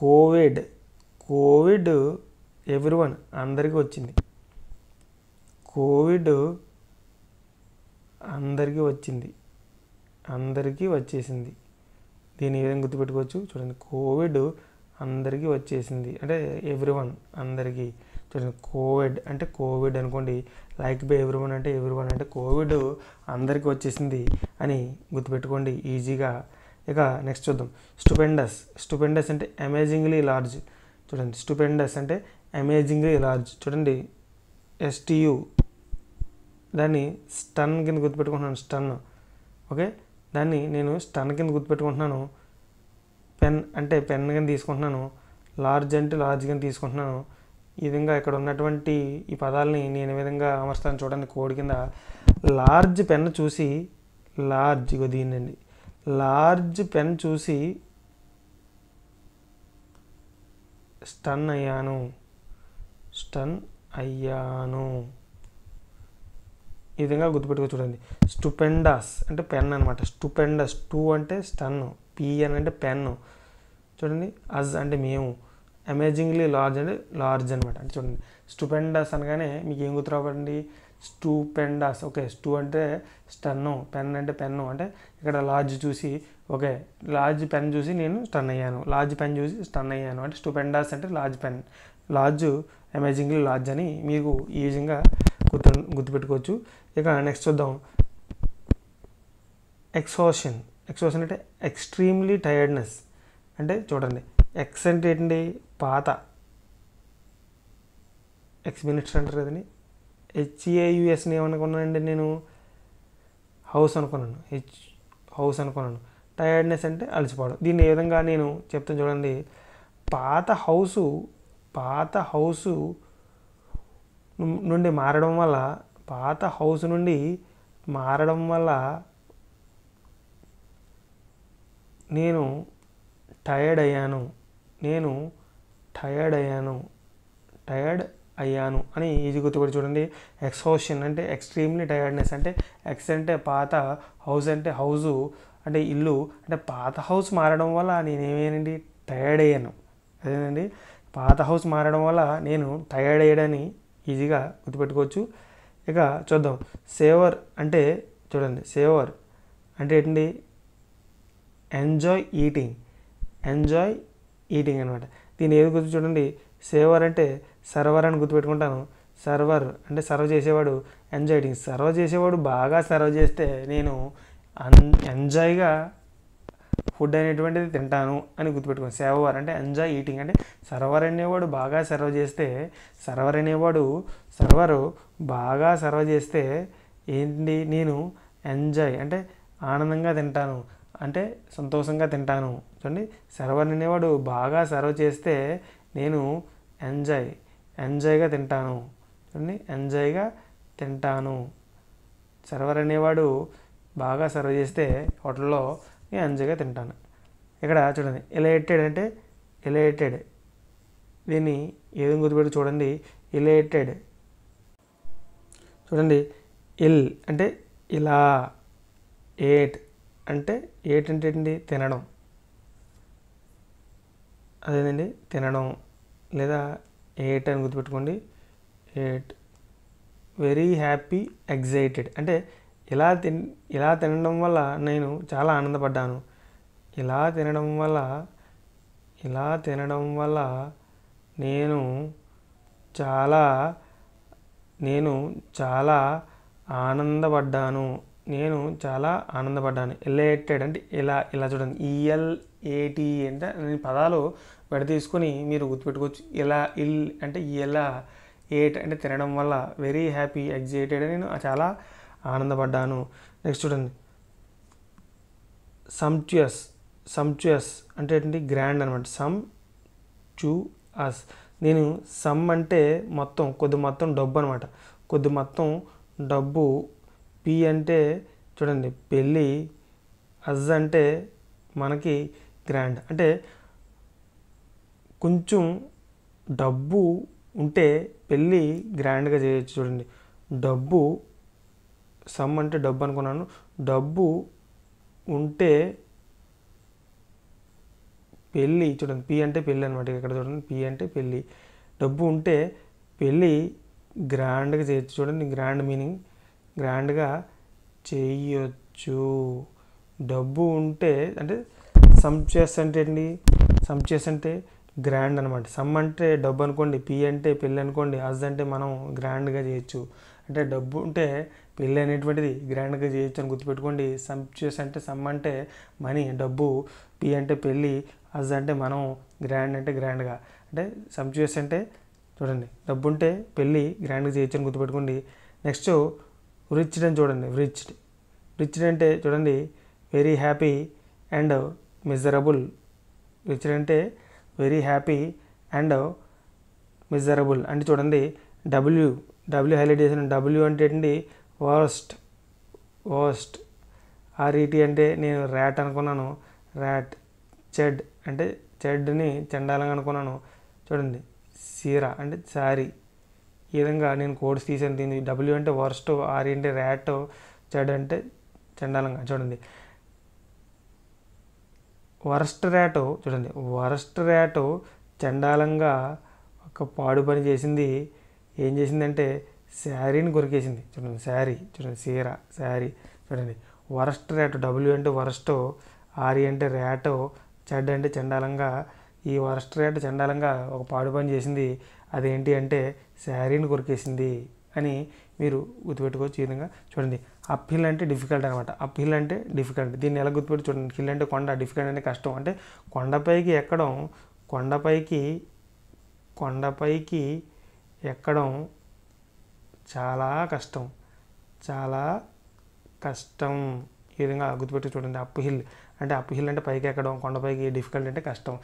కోవిడ్ కోవిడ్ ఎవ్రీ వన్ అందరికీ వచ్చింది కోవిడ్ అందరికీ వచ్చింది అందరికీ వచ్చేసింది దీన్ని ఏదైనా గుర్తుపెట్టుకోవచ్చు చూడండి కోవిడ్ అందరికీ వచ్చేసింది అంటే ఎవ్రీ వన్ అందరికీ చూడండి కోవిడ్ అంటే కోవిడ్ అనుకోండి లైక్ బై ఎవ్రీ వన్ అంటే ఎవ్రీ వన్ అంటే కోవిడ్ అందరికీ వచ్చేసింది అని గుర్తుపెట్టుకోండి ఈజీగా ఇక నెక్స్ట్ చూద్దాం స్టూపెండస్ స్టూపెండస్ అంటే అమేజింగ్లీ లార్జ్ చూడండి స్టూపెండస్ అంటే అమేజింగ్లీ లార్జ్ చూడండి ఎస్టీయు దాన్ని స్టన్ కింద గుర్తుపెట్టుకుంటున్నాను స్టన్ ఓకే దాన్ని నేను స్టన్ కింద గుర్తుపెట్టుకుంటున్నాను పెన్ అంటే పెన్ కింద తీసుకుంటున్నాను లార్జ్ అంటే లార్జ్ కింద తీసుకుంటున్నాను ఈ విధంగా ఇక్కడ ఉన్నటువంటి ఈ పదాలని నేను విధంగా అమర్స్తాను చూడండి కోడి కింద లార్జ్ పెన్ చూసి లార్జ్ దీనండి లార్జ్ పెన్ చూసి స్టన్ అయ్యాను స్టన్ అయ్యాను ఈ విధంగా గుర్తుపెట్టుకో చూడండి స్టూపెండాస్ అంటే పెన్ అనమాట స్టూపెండస్ టూ అంటే స్టన్ను పిఎన్ అంటే పెన్ను చూడండి అజ్ అంటే మేము అమేజింగ్లీ లార్జ్ అంటే లార్జ్ అనమాట అంటే చూడండి స్టూపెండస్ అనగానే మీకు ఏం గుర్తురావండి స్టూపెండాస్ ఓకే స్టూ అంటే స్టన్ను పెన్ అంటే పెన్ను అంటే ఇక్కడ లార్జ్ చూసి ఓకే లార్జ్ పెన్ చూసి నేను స్టన్ అయ్యాను లార్జ్ పెన్ చూసి స్టన్ అయ్యాను అంటే స్టూపెండాస్ అంటే large pen large amazingly large అని మీకు ఈజీగా గుర్తు గుర్తుపెట్టుకోవచ్చు ఇక నెక్స్ట్ చూద్దాం ఎక్సోషన్ ఎక్సోషన్ అంటే ఎక్స్ట్రీమ్లీ టైర్డ్నెస్ అంటే చూడండి ఎక్స్ అంటే ఏంటండి పాత ఎక్స్ మినిట్స్ అంటారు కదండి హెచ్ఏయుఎస్ని ఏమనుకున్నానండి నేను హౌస్ అనుకున్నాను హెచ్ హౌస్ అనుకున్నాను టైర్డ్నెస్ అంటే అలసిపోవడం దీన్ని ఏ విధంగా నేను చెప్తాను చూడండి పాత హౌసు పాత హౌసు నుండి మారడం వల్ల పాత హౌస్ నుండి మారడం వల్ల నేను టయర్డ్ అయ్యాను నేను టయర్డ్ అయ్యాను టయర్డ్ అయ్యాను అని ఈజీ గుర్తుపెట్టి చూడండి ఎక్సోషన్ అంటే ఎక్స్ట్రీమ్లీ టయర్డ్నెస్ అంటే ఎక్స్ అంటే పాత హౌస్ అంటే హౌజు అంటే ఇల్లు అంటే పాత హౌస్ మారడం వల్ల నేనేమేనండి టయర్డ్ అయ్యాను అదేనండి పాత హౌస్ మారడం వల్ల నేను టయర్డ్ అయ్యాడని ఈజీగా గుర్తుపెట్టుకోవచ్చు ఇక చూద్దాం సేవర్ అంటే చూడండి సేవర్ అంటే ఏంటండి ఎంజాయ్ ఈటింగ్ ఎంజాయ్ ఈటింగ్ అనమాట దీని ఏది గుర్తు చూడండి సేవర్ అంటే సర్వర్ అని గుర్తుపెట్టుకుంటాను సర్వర్ అంటే సర్వ్ చేసేవాడు ఎంజాయ్ ఈటింగ్ సర్వ్ చేసేవాడు బాగా సర్వ్ చేస్తే నేను ఎంజాయ్గా ఫుడ్ అనేటువంటిది తింటాను అని గుర్తుపెట్టుకోండి సేవవార్ అంటే ఎంజాయ్ ఈటింగ్ అంటే సర్వర్ అనేవాడు బాగా సర్వ్ చేస్తే సర్వర్ అనేవాడు సర్వరు బాగా సర్వ్ చేస్తే ఏంటి నేను ఎంజాయ్ అంటే ఆనందంగా తింటాను అంటే సంతోషంగా తింటాను చూడండి సర్వర్ అనేవాడు బాగా సర్వ్ చేస్తే నేను ఎంజాయ్ ఎంజాయ్గా తింటాను చూడండి ఎంజాయ్గా తింటాను సర్వర్ అనేవాడు బాగా సర్వ్ చేస్తే హోటల్లో అంజగా తింటాను ఇక్కడ చూడండి ఎలైటెడ్ అంటే ఎలైటెడ్ దీన్ని ఏదో గుర్తుపెట్టి చూడండి ఎలైటెడ్ చూడండి ఇల్ అంటే ఇలా ఏట్ అంటే ఏట్ అంటే తినడం అదేనండి తినడం లేదా ఏట్ అని గుర్తుపెట్టుకోండి ఏట్ వెరీ హ్యాపీ ఎగ్జైటెడ్ అంటే ఇలా తిన్ ఇలా తినడం వల్ల నేను చాలా ఆనందపడ్డాను ఇలా తినడం వల్ల ఇలా తినడం వల్ల నేను చాలా నేను చాలా ఆనందపడ్డాను నేను చాలా ఆనందపడ్డాను ఎలైటెడ్ అంటే ఇలా ఇలా చూడండి ఏటి అంటే నేను పదాలు తీసుకొని మీరు గుర్తుపెట్టుకోవచ్చు ఇలా ఇల్ అంటే ఎలా ఏట్ అంటే తినడం వల్ల వెరీ హ్యాపీ ఎగ్జైటెడ్ నేను చాలా ఆనందపడ్డాను నెక్స్ట్ చూడండి సమ్చుయస్ సమ్చుయస్ అంటే ఏంటి గ్రాండ్ అనమాట సమ్ చూ అస్ నేను సమ్ అంటే మొత్తం కొద్ది మొత్తం డబ్బు అనమాట కొద్ది మొత్తం డబ్బు పి అంటే చూడండి పెళ్ళి అజ్ అంటే మనకి గ్రాండ్ అంటే కొంచెం డబ్బు ఉంటే పెళ్ళి గ్రాండ్గా చేయొచ్చు చూడండి డబ్బు సమ్ అంటే డబ్బు అనుకున్నాను డబ్బు ఉంటే పెళ్ళి చూడండి పి అంటే పెళ్ళి అనమాట ఇక్కడ చూడండి పి అంటే పెళ్ళి డబ్బు ఉంటే పెళ్ళి గ్రాండ్గా చేయొచ్చు చూడండి గ్రాండ్ మీనింగ్ గ్రాండ్గా చేయొచ్చు డబ్బు ఉంటే అంటే సమ్ చేస్ అంటే అండి చేస్ అంటే గ్రాండ్ అనమాట సమ్ అంటే డబ్బు అనుకోండి పి అంటే పెళ్ళి అనుకోండి అజ్ అంటే మనం గ్రాండ్గా చేయొచ్చు అంటే డబ్బు ఉంటే పెళ్ళి అనేటువంటిది గ్రాండ్గా చేయొచ్చు అని గుర్తుపెట్టుకోండి సంప్చుయస్ అంటే సమ్ అంటే మనీ డబ్బు పి అంటే పెళ్ళి అజ్ అంటే మనం గ్రాండ్ అంటే గ్రాండ్గా అంటే సంప్చుయస్ అంటే చూడండి డబ్బు ఉంటే పెళ్ళి గ్రాండ్గా చేయొచ్చు అని గుర్తుపెట్టుకోండి నెక్స్ట్ రిచ్డ్ అని చూడండి రిచ్డ్ రిచ్డ్ అంటే చూడండి very happy and miserable wretched అంటే వెరీ హ్యాపీ అండ్ మిజరబుల్ అంటే చూడండి డబ్ల్యూ డబ్ల్యూ హైలైట్ చేసిన డబ్ల్యూ అంటే ఏంటండి వర్స్ట్ వర్స్ట్ ఆర్ఈటి అంటే నేను ర్యాట్ అనుకున్నాను ర్యాట్ చెడ్ అంటే చెడ్ని చెండాలంగా అనుకున్నాను చూడండి సీరా అంటే సారీ ఈ విధంగా నేను కోడ్స్ తీసాను దీన్ని డబ్ల్యూ అంటే వర్స్ట్ ఆర్ అంటే ర్యాట్ చెడ్ అంటే చెండాలంగా చూడండి వరస్ట్ ర్యాటో చూడండి వరస్ట్ ర్యాట్ చండాలంగా ఒక పాడు పని చేసింది ఏం చేసిందంటే శారీని కొరికేసింది చూడండి శారీ చూడండి సీర శారీ చూడండి వరస్ట్ రేటు డబ్ల్యూ అంటే వరస్ట్ ఆరి e అంటే రేటు చెడ్ అంటే చండాలంగా ఈ వరస్ట్ రేటు చండాలంగా ఒక పాడు పని చేసింది అదేంటి అంటే శారీని కొరికేసింది అని మీరు గుర్తుపెట్టుకోవచ్చు ఈ విధంగా చూడండి అప్ హిల్ అంటే డిఫికల్ట్ అనమాట అప్ హిల్ అంటే డిఫికల్ట్ దీన్ని ఎలా గుర్తుపెట్టి చూడండి హిల్ అంటే కొండ డిఫికల్ట్ అంటే కష్టం అంటే కొండపైకి ఎక్కడం కొండపైకి కొండపైకి ఎక్కడం చాలా కష్టం చాలా కష్టం ఈ విధంగా గుర్తుపెట్టి చూడండి అప్ హిల్ అంటే అప్ హిల్ అంటే పైకి ఎక్కడం కొండపైకి డిఫికల్ట్ అంటే కష్టం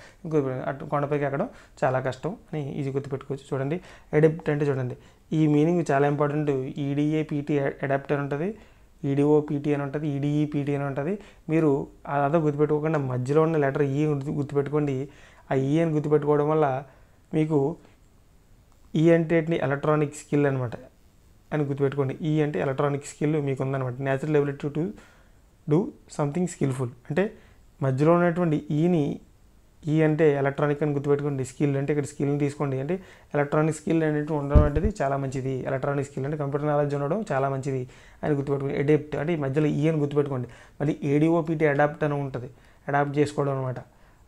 అటు కొండపైకి ఎక్కడం చాలా కష్టం అని ఈజీ గుర్తుపెట్టుకోవచ్చు చూడండి అడెప్ట్ అంటే చూడండి ఈ మీనింగ్ చాలా ఇంపార్టెంట్ ఈడిఏ పీటీ అడాప్ట్ అని ఉంటుంది ఈడిఓ e పీటీ అని ఉంటుంది ఈడిఈ e పీటీ e అని ఉంటుంది మీరు అదో గుర్తుపెట్టుకోకుండా మధ్యలో ఉన్న లెటర్ ఈ గుర్తుపెట్టుకోండి ఆ ఈ అని గుర్తుపెట్టుకోవడం వల్ల మీకు ఈ అంటే ఎలక్ట్రానిక్ స్కిల్ అనమాట అని గుర్తుపెట్టుకోండి ఈ e అంటే ఎలక్ట్రానిక్ స్కిల్ మీకు ఉందన్నమాట natural ability to do something skilful అంటే మధ్యలో ఉన్నటువంటి ఈని e ఈ e అంటే ఎలక్ట్రానిక్ అని గుర్తుపెట్టుకోండి స్కిల్ అంటే ఇక్కడ స్కిల్ని తీసుకోండి అంటే ఎలక్ట్రానిక్ స్కిల్ అనేవి ఉండడం అనేది చాలా మంచిది ఎలక్ట్రానిక్ స్కిల్ అంటే కంప్యూటర్ నాలెడ్జ్ ఉండడం చాలా మంచిది అని గుర్తుపెట్టుకోండి ఎడెప్ట్ అంటే ఈ మధ్యలో ఈ అని గుర్తుపెట్టుకోండి మళ్ళీ ఏడిఓపీటీ అడాప్ట్ అని ఉంటుంది అడాప్ట్ చేసుకోవడం అనమాట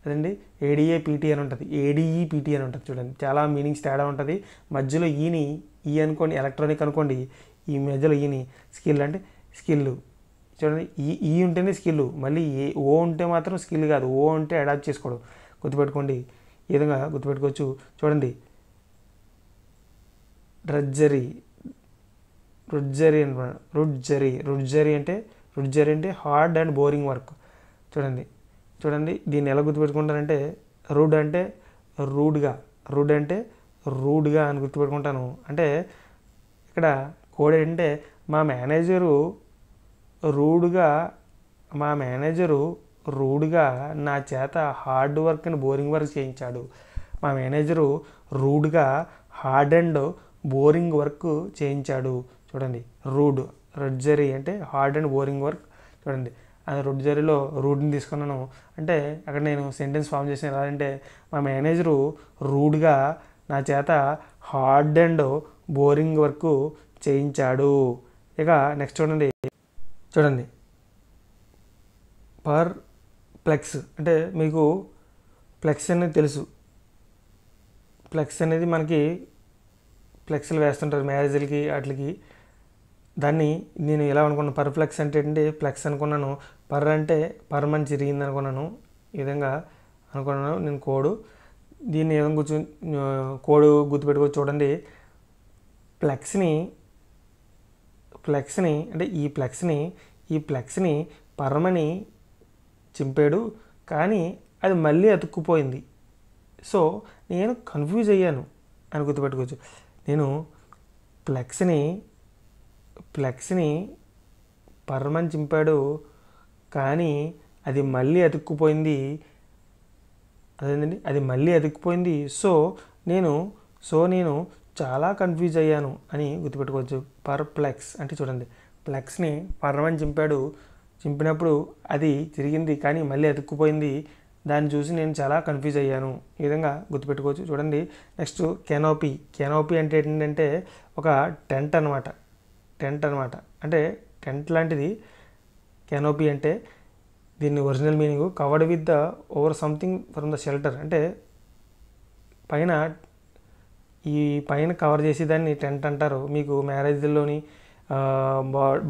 అదండి ఏడిఏ పీటీ అని ఉంటుంది ఏడిఈ పీటీ అని ఉంటుంది చూడండి చాలా మీనింగ్స్ తేడా ఉంటుంది మధ్యలో ఈని ఈ అనుకోండి ఎలక్ట్రానిక్ అనుకోండి ఈ మధ్యలో ఈని స్కిల్ అంటే స్కిల్ చూడండి ఈ ఈ ఉంటేనే స్కిల్ మళ్ళీ ఏ ఓ ఉంటే మాత్రం స్కిల్ కాదు ఓ ఉంటే అడాప్ట్ చేసుకోవడం గుర్తుపెట్టుకోండి ఈ విధంగా గుర్తుపెట్టుకోవచ్చు చూడండి రజ్జరీ రుడ్జరీ అనమాట రుడ్జరీ రుడ్జరీ అంటే రుడ్జరీ అంటే హార్డ్ అండ్ బోరింగ్ వర్క్ చూడండి చూడండి దీన్ని ఎలా గుర్తుపెట్టుకుంటారంటే రుడ్ అంటే రూడ్గా రుడ్ అంటే రూడ్గా అని గుర్తుపెట్టుకుంటాను అంటే ఇక్కడ కోడ్ ఏంటంటే మా మేనేజరు రూడ్గా మా మేనేజరు రూడ్గా నా చేత hard work and boring work చేయించాడు మా మేనేజరు రూడ్గా హార్డ్ అండ్ బోరింగ్ వర్క్ చేయించాడు చూడండి రూడ్ జరీ అంటే హార్డ్ అండ్ బోరింగ్ వర్క్ చూడండి అది రొడ్ జరీలో రూడ్ని తీసుకున్నాను అంటే అక్కడ నేను సెంటెన్స్ ఫామ్ చేసిన ఎలా అంటే మా మేనేజరు రూడ్గా నా చేత హార్డ్ అండ్ బోరింగ్ వర్క్ చేయించాడు ఇక నెక్స్ట్ చూడండి చూడండి పర్ ప్లెక్స్ అంటే మీకు ప్లెక్స్ అనేది తెలుసు ప్లెక్స్ అనేది మనకి ఫ్లెక్స్లు వేస్తుంటారు మ్యారేజ్లకి వాటికి దాన్ని నేను ఎలా అనుకున్నాను పర్ ఫ్లెక్స్ అంటే ఏంటంటే ఫ్లెక్స్ అనుకున్నాను పర్ అంటే పర్ మంచి జరిగింది అనుకున్నాను ఈ విధంగా అనుకున్నాను నేను కోడు దీన్ని ఏదో గుర్తు కోడ్ గుర్తుపెట్టుకోవచ్చు చూడండి ప్లెక్స్ని ప్లెక్స్ని అంటే ఈ ప్లెక్స్ని ఈ ప్లెక్స్ని పరమని చింపాడు కానీ అది మళ్ళీ అతుక్కుపోయింది సో నేను కన్ఫ్యూజ్ అయ్యాను అని గుర్తుపెట్టుకోవచ్చు నేను ప్లెక్స్ని ప్లెక్స్ని పరమని చింపాడు కానీ అది మళ్ళీ అతుక్కుపోయింది అదేంటండి అది మళ్ళీ అతికిపోయింది సో నేను సో నేను చాలా కన్ఫ్యూజ్ అయ్యాను అని గుర్తుపెట్టుకోవచ్చు పర్ప్లెక్స్ అంటే చూడండి ప్లెక్స్ని పర్వని చింపాడు చింపినప్పుడు అది తిరిగింది కానీ మళ్ళీ అతుక్కుపోయింది దాన్ని చూసి నేను చాలా కన్ఫ్యూజ్ అయ్యాను ఈ విధంగా గుర్తుపెట్టుకోవచ్చు చూడండి నెక్స్ట్ కెనోపీ కెనోపీ అంటే ఏంటంటే ఒక టెంట్ అనమాట టెంట్ అనమాట అంటే టెంట్ లాంటిది కెనోపీ అంటే దీన్ని original meaning covered with the over something from the shelter అంటే పైన ఈ పైన కవర్ చేసి దాన్ని టెంట్ అంటారు మీకు మ్యారేజ్లోని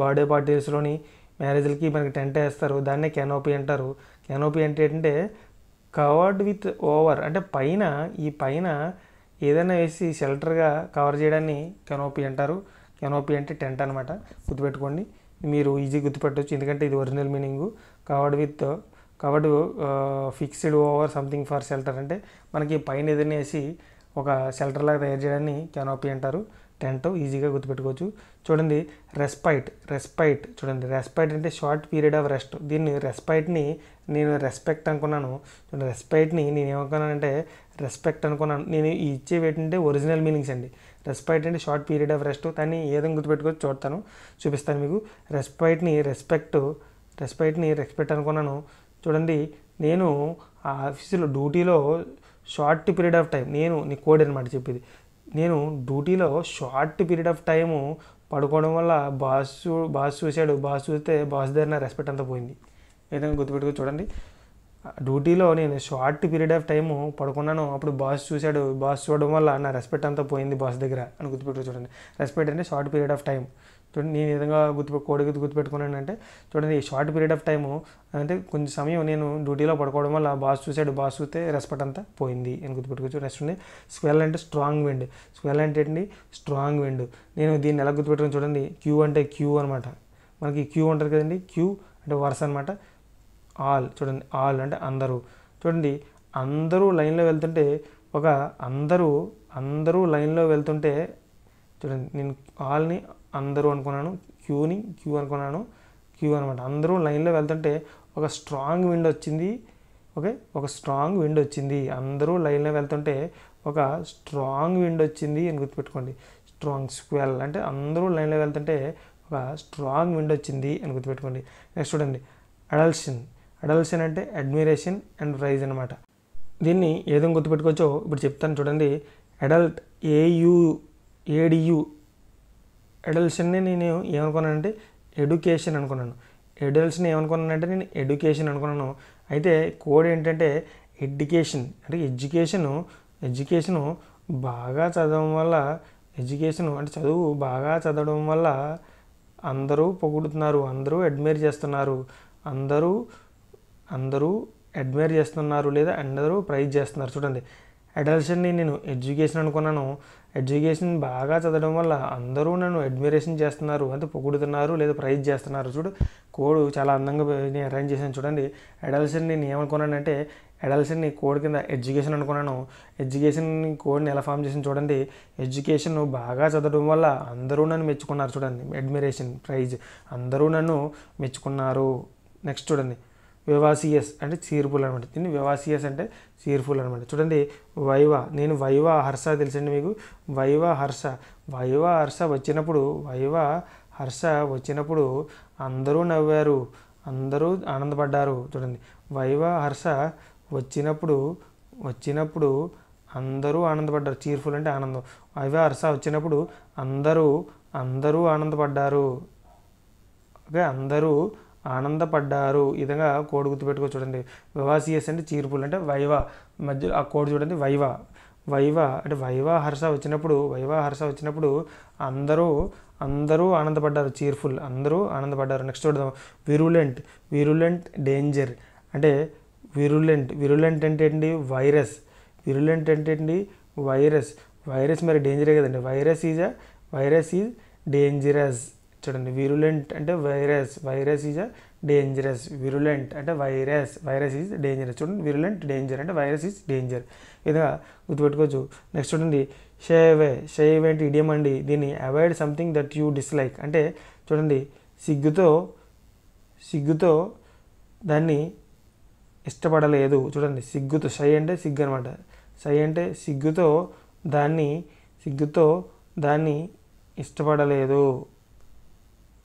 బర్త్డే పార్టీస్లోని మ్యారేజ్లకి మనకి టెంట్ వేస్తారు దాన్నే కెనోపీ అంటారు కెనోపీ అంటే ఏంటంటే కవర్డ్ విత్ ఓవర్ అంటే పైన ఈ పైన ఏదైనా వేసి షెల్టర్గా కవర్ చేయడాన్ని కెనోపీ అంటారు కెనోపీ అంటే టెంట్ అనమాట గుర్తుపెట్టుకోండి మీరు ఈజీ గుర్తుపెట్టవచ్చు ఎందుకంటే ఇది original meaning covered with covered fixed over something for shelter అంటే మనకి పైన ఎదురునేసి ఒక షెల్టర్ లాగా తయారు చేయడాన్ని కెనాపీ అంటారు టెంట్ ఈజీగా గుర్తుపెట్టుకోవచ్చు చూడండి రెస్పైట్ రెస్పైట్ చూడండి రెస్పైట్ అంటే షార్ట్ పీరియడ్ ఆఫ్ రెస్ట్ దీన్ని రెస్పైట్ని నేను రెస్పెక్ట్ అనుకున్నాను చూడండి రెస్పైట్ని నేను ఏమనుకున్నానంటే రెస్పెక్ట్ అనుకున్నాను నేను ఇచ్చే ఏంటంటే ఒరిజినల్ మీనింగ్స్ అండి రెస్పైట్ అంటే షార్ట్ పీరియడ్ ఆఫ్ రెస్ట్ దాన్ని ఏదైనా గుర్తుపెట్టుకోవచ్చు చూడతాను చూపిస్తాను మీకు రెస్పైట్ని రెస్పెక్ట్ రెస్పైట్ని రెస్పెక్ట్ అనుకున్నాను చూడండి నేను ఆ ఆఫీసులో డ్యూటీలో షార్ట్ పీరియడ్ ఆఫ్ టైం నేను నీ కోడ్ అనమాట చెప్పేది నేను డ్యూటీలో షార్ట్ పీరియడ్ ఆఫ్ టైము పడుకోవడం వల్ల బాస్ బాస్ చూశాడు బాస్ చూస్తే బాస్ దగ్గర నా రెస్పెక్ట్ అంతా పోయింది ఏదైనా గుర్తుపెట్టుకో చూడండి డ్యూటీలో నేను షార్ట్ పీరియడ్ ఆఫ్ టైము పడుకున్నాను అప్పుడు బాస్ చూశాడు బాస్ చూడడం వల్ల నా రెస్పెక్ట్ అంతా పోయింది బాస్ దగ్గర అని గుర్తుపెట్టుకో చూడండి రెస్పెక్ట్ అంటే షార్ట్ పీరియడ్ ఆఫ్ టైం చూడండి నేను విధంగా గుర్తు కోడి గుర్తు గుర్తుపెట్టుకున్నాను అంటే చూడండి ఈ షార్ట్ పీరియడ్ ఆఫ్ టైము అంటే కొంచెం సమయం నేను డ్యూటీలో పడుకోవడం వల్ల బాస్ చూసాడు బాస్ చూస్తే రెస్పెక్ట్ అంతా పోయింది అని గుర్తుపెట్టుకోవచ్చు నెక్స్ట్ ఉంది స్వెల్ అంటే స్ట్రాంగ్ విండ్ స్వెల్ అంటే ఏంటి స్ట్రాంగ్ విండ్ నేను దీన్ని ఎలా గుర్తుపెట్టుకుని చూడండి క్యూ అంటే క్యూ అనమాట మనకి క్యూ ఉంటుంది కదండి క్యూ అంటే వరుస అనమాట ఆల్ చూడండి ఆల్ అంటే అందరూ చూడండి అందరూ లైన్లో వెళ్తుంటే ఒక అందరూ అందరూ లైన్లో వెళ్తుంటే చూడండి నేను ఆల్ని అందరూ అనుకున్నాను క్యూని క్యూ అనుకున్నాను క్యూ అనమాట అందరూ లైన్లో వెళ్తుంటే ఒక స్ట్రాంగ్ విండ్ వచ్చింది ఓకే ఒక స్ట్రాంగ్ విండ్ వచ్చింది అందరూ లైన్లో వెళ్తుంటే ఒక స్ట్రాంగ్ విండ్ వచ్చింది అని గుర్తుపెట్టుకోండి స్ట్రాంగ్ స్క్వెల్ అంటే అందరూ లైన్లో వెళ్తుంటే ఒక స్ట్రాంగ్ విండ్ వచ్చింది అని గుర్తుపెట్టుకోండి నెక్స్ట్ చూడండి అడల్షన్ అడల్షన్ అంటే అడ్మిరేషన్ అండ్ ప్రైజ్ అనమాట దీన్ని ఏదో గుర్తుపెట్టుకోవచ్చో ఇప్పుడు చెప్తాను చూడండి అడల్ట్ ఏయు ఏడియు అడల్ట్స్ని నేను ఏమనుకున్నానంటే ఎడ్యుకేషన్ అనుకున్నాను ఏమనుకున్నాను ఏమనుకున్నానంటే నేను ఎడ్యుకేషన్ అనుకున్నాను అయితే కోడ్ ఏంటంటే ఎడ్యుకేషన్ అంటే ఎడ్యుకేషను ఎడ్యుకేషను బాగా చదవడం వల్ల ఎడ్యుకేషను అంటే చదువు బాగా చదవడం వల్ల అందరూ పొగుడుతున్నారు అందరూ అడ్మైర్ చేస్తున్నారు అందరూ అందరూ అడ్మైర్ చేస్తున్నారు లేదా అందరూ ప్రైజ్ చేస్తున్నారు చూడండి అడల్షన్ని నేను ఎడ్యుకేషన్ అనుకున్నాను ఎడ్యుకేషన్ బాగా చదవడం వల్ల అందరూ నన్ను అడ్మిరేషన్ చేస్తున్నారు అంటే పొగుడుతున్నారు లేదా ప్రైజ్ చేస్తున్నారు చూడు కోడు చాలా అందంగా నేను అరేంజ్ చేశాను చూడండి అడల్షన్ని నేను ఏమనుకున్నానంటే అడల్షన్ని కోడ్ కింద ఎడ్యుకేషన్ అనుకున్నాను ఎడ్యుకేషన్ కోడ్ని ఎలా ఫామ్ చేసిన చూడండి ఎడ్యుకేషన్ బాగా చదవడం వల్ల అందరూ నన్ను మెచ్చుకున్నారు చూడండి అడ్మిరేషన్ ప్రైజ్ అందరూ నన్ను మెచ్చుకున్నారు నెక్స్ట్ చూడండి వివాసియస్ అంటే చీర్ఫుల్ అనమాట దీన్ని వివాసియస్ అంటే చీర్ఫుల్ అనమాట చూడండి వైవ నేను వైవ హర్ష తెలుసండి మీకు వైవ హర్ష వైవ హర్ష వచ్చినప్పుడు వైవ హర్ష వచ్చినప్పుడు అందరూ నవ్వారు అందరూ ఆనందపడ్డారు చూడండి వైవ హర్ష వచ్చినప్పుడు వచ్చినప్పుడు అందరూ ఆనందపడ్డారు చీర్ఫుల్ అంటే ఆనందం వైవా హర్ష వచ్చినప్పుడు అందరూ అందరూ ఆనందపడ్డారు ఓకే అందరూ ఆనందపడ్డారు ఇదంగా కోడి కోడ్ గుర్తుపెట్టుకో చూడండి వివాసియస్ అంటే చీర్పులు అంటే వైవ మధ్యలో ఆ కోడ్ చూడండి వైవ వైవ అంటే వైవ హర్ష వచ్చినప్పుడు వైవ హర్ష వచ్చినప్పుడు అందరూ అందరూ ఆనందపడ్డారు చీర్ఫుల్ అందరూ ఆనందపడ్డారు నెక్స్ట్ చూద్దాం విరులెంట్ విరులెంట్ డేంజర్ అంటే విరులెంట్ విరులెంట్ అంటే ఏంటి వైరస్ విరులెంట్ అంటే ఏంటి వైరస్ వైరస్ మరి డేంజరే కదండి virus is virus is dangerous చూడండి విరులెంట్ అంటే virus virus is a dangerous virulent అంటే వైరస్ వైరస్ ఈజ్ డేంజరస్ చూడండి విరులెంట్ డేంజర్ అంటే వైరస్ ఈజ్ డేంజర్ విధంగా గుర్తుపెట్టుకోవచ్చు నెక్స్ట్ చూడండి షేవే షేవ్ అంటే ఇడియం అండి దీన్ని avoid something that you dislike అంటే చూడండి సిగ్గుతో సిగ్గుతో దాన్ని ఇష్టపడలేదు చూడండి సిగ్గుతో షై అంటే సిగ్గు అనమాట షై అంటే సిగ్గుతో దాన్ని సిగ్గుతో దాన్ని ఇష్టపడలేదు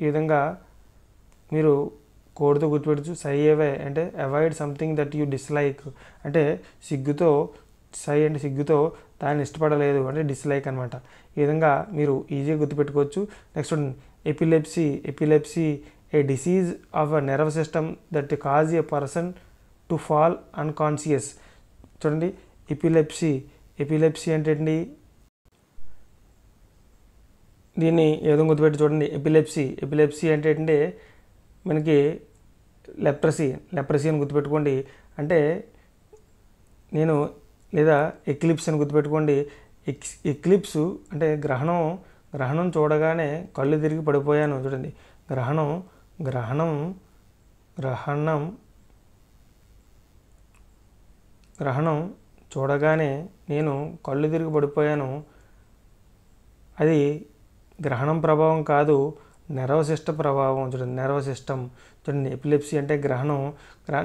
ఈ విధంగా మీరు కోడ్తో గుర్తుపెట్టచ్చు సై అవే అంటే avoid something that you dislike అంటే సిగ్గుతో సై అంటే సిగ్గుతో దాన్ని ఇష్టపడలేదు అంటే డిస్లైక్ అనమాట ఈ విధంగా మీరు ఈజీగా గుర్తుపెట్టుకోవచ్చు next epilepsy epilepsy a disease of a nerve system that cause a person to fall unconscious చూడండి ఎపిలెప్సీ ఎపిలెప్సీ అంటే దీన్ని ఏదో గుర్తుపెట్టి చూడండి ఎపిలెప్సీ ఎపిలెప్సీ అంటే ఏంటంటే మనకి లెప్రసీ లెప్రసీ అని గుర్తుపెట్టుకోండి అంటే నేను లేదా ఎక్లిప్స్ అని గుర్తుపెట్టుకోండి ఎక్స్ ఎక్లిప్స్ అంటే గ్రహణం గ్రహణం చూడగానే కళ్ళు తిరిగి పడిపోయాను చూడండి గ్రహణం గ్రహణం గ్రహణం గ్రహణం చూడగానే నేను కళ్ళు తిరిగి పడిపోయాను అది గ్రహణం ప్రభావం కాదు నెరవ ప్రభావం చూడండి నెరవశిష్టం చూడండి ఎపిలెప్సీ అంటే గ్రహణం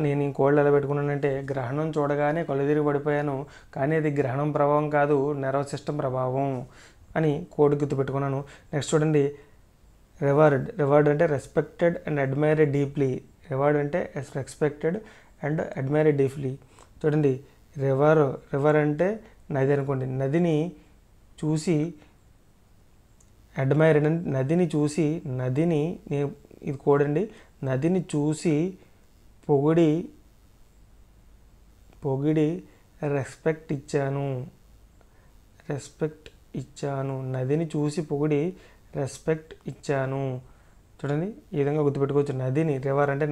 నేను ఈ కోళ్ళు ఎలా పెట్టుకున్నానంటే గ్రహణం చూడగానే కొలదిరిగి పడిపోయాను కానీ అది గ్రహణం ప్రభావం కాదు నెరవశిష్టం ప్రభావం అని కోడి గుర్తు పెట్టుకున్నాను నెక్స్ట్ చూడండి రివార్డ్ రివార్డ్ అంటే respected and admired deeply revered అంటే రెస్పెక్టెడ్ అండ్ అడ్మైర్డ్ డీప్లీ చూడండి రివర్ రివర్ అంటే నది అనుకోండి నదిని చూసి అడ్మైర్ నదిని చూసి నదిని నేను ఇది కూడండి నదిని చూసి పొగిడి పొగిడి రెస్పెక్ట్ ఇచ్చాను రెస్పెక్ట్ ఇచ్చాను నదిని చూసి పొగిడి రెస్పెక్ట్ ఇచ్చాను చూడండి ఈ విధంగా గుర్తుపెట్టుకోవచ్చు నదిని రివర్ అంటే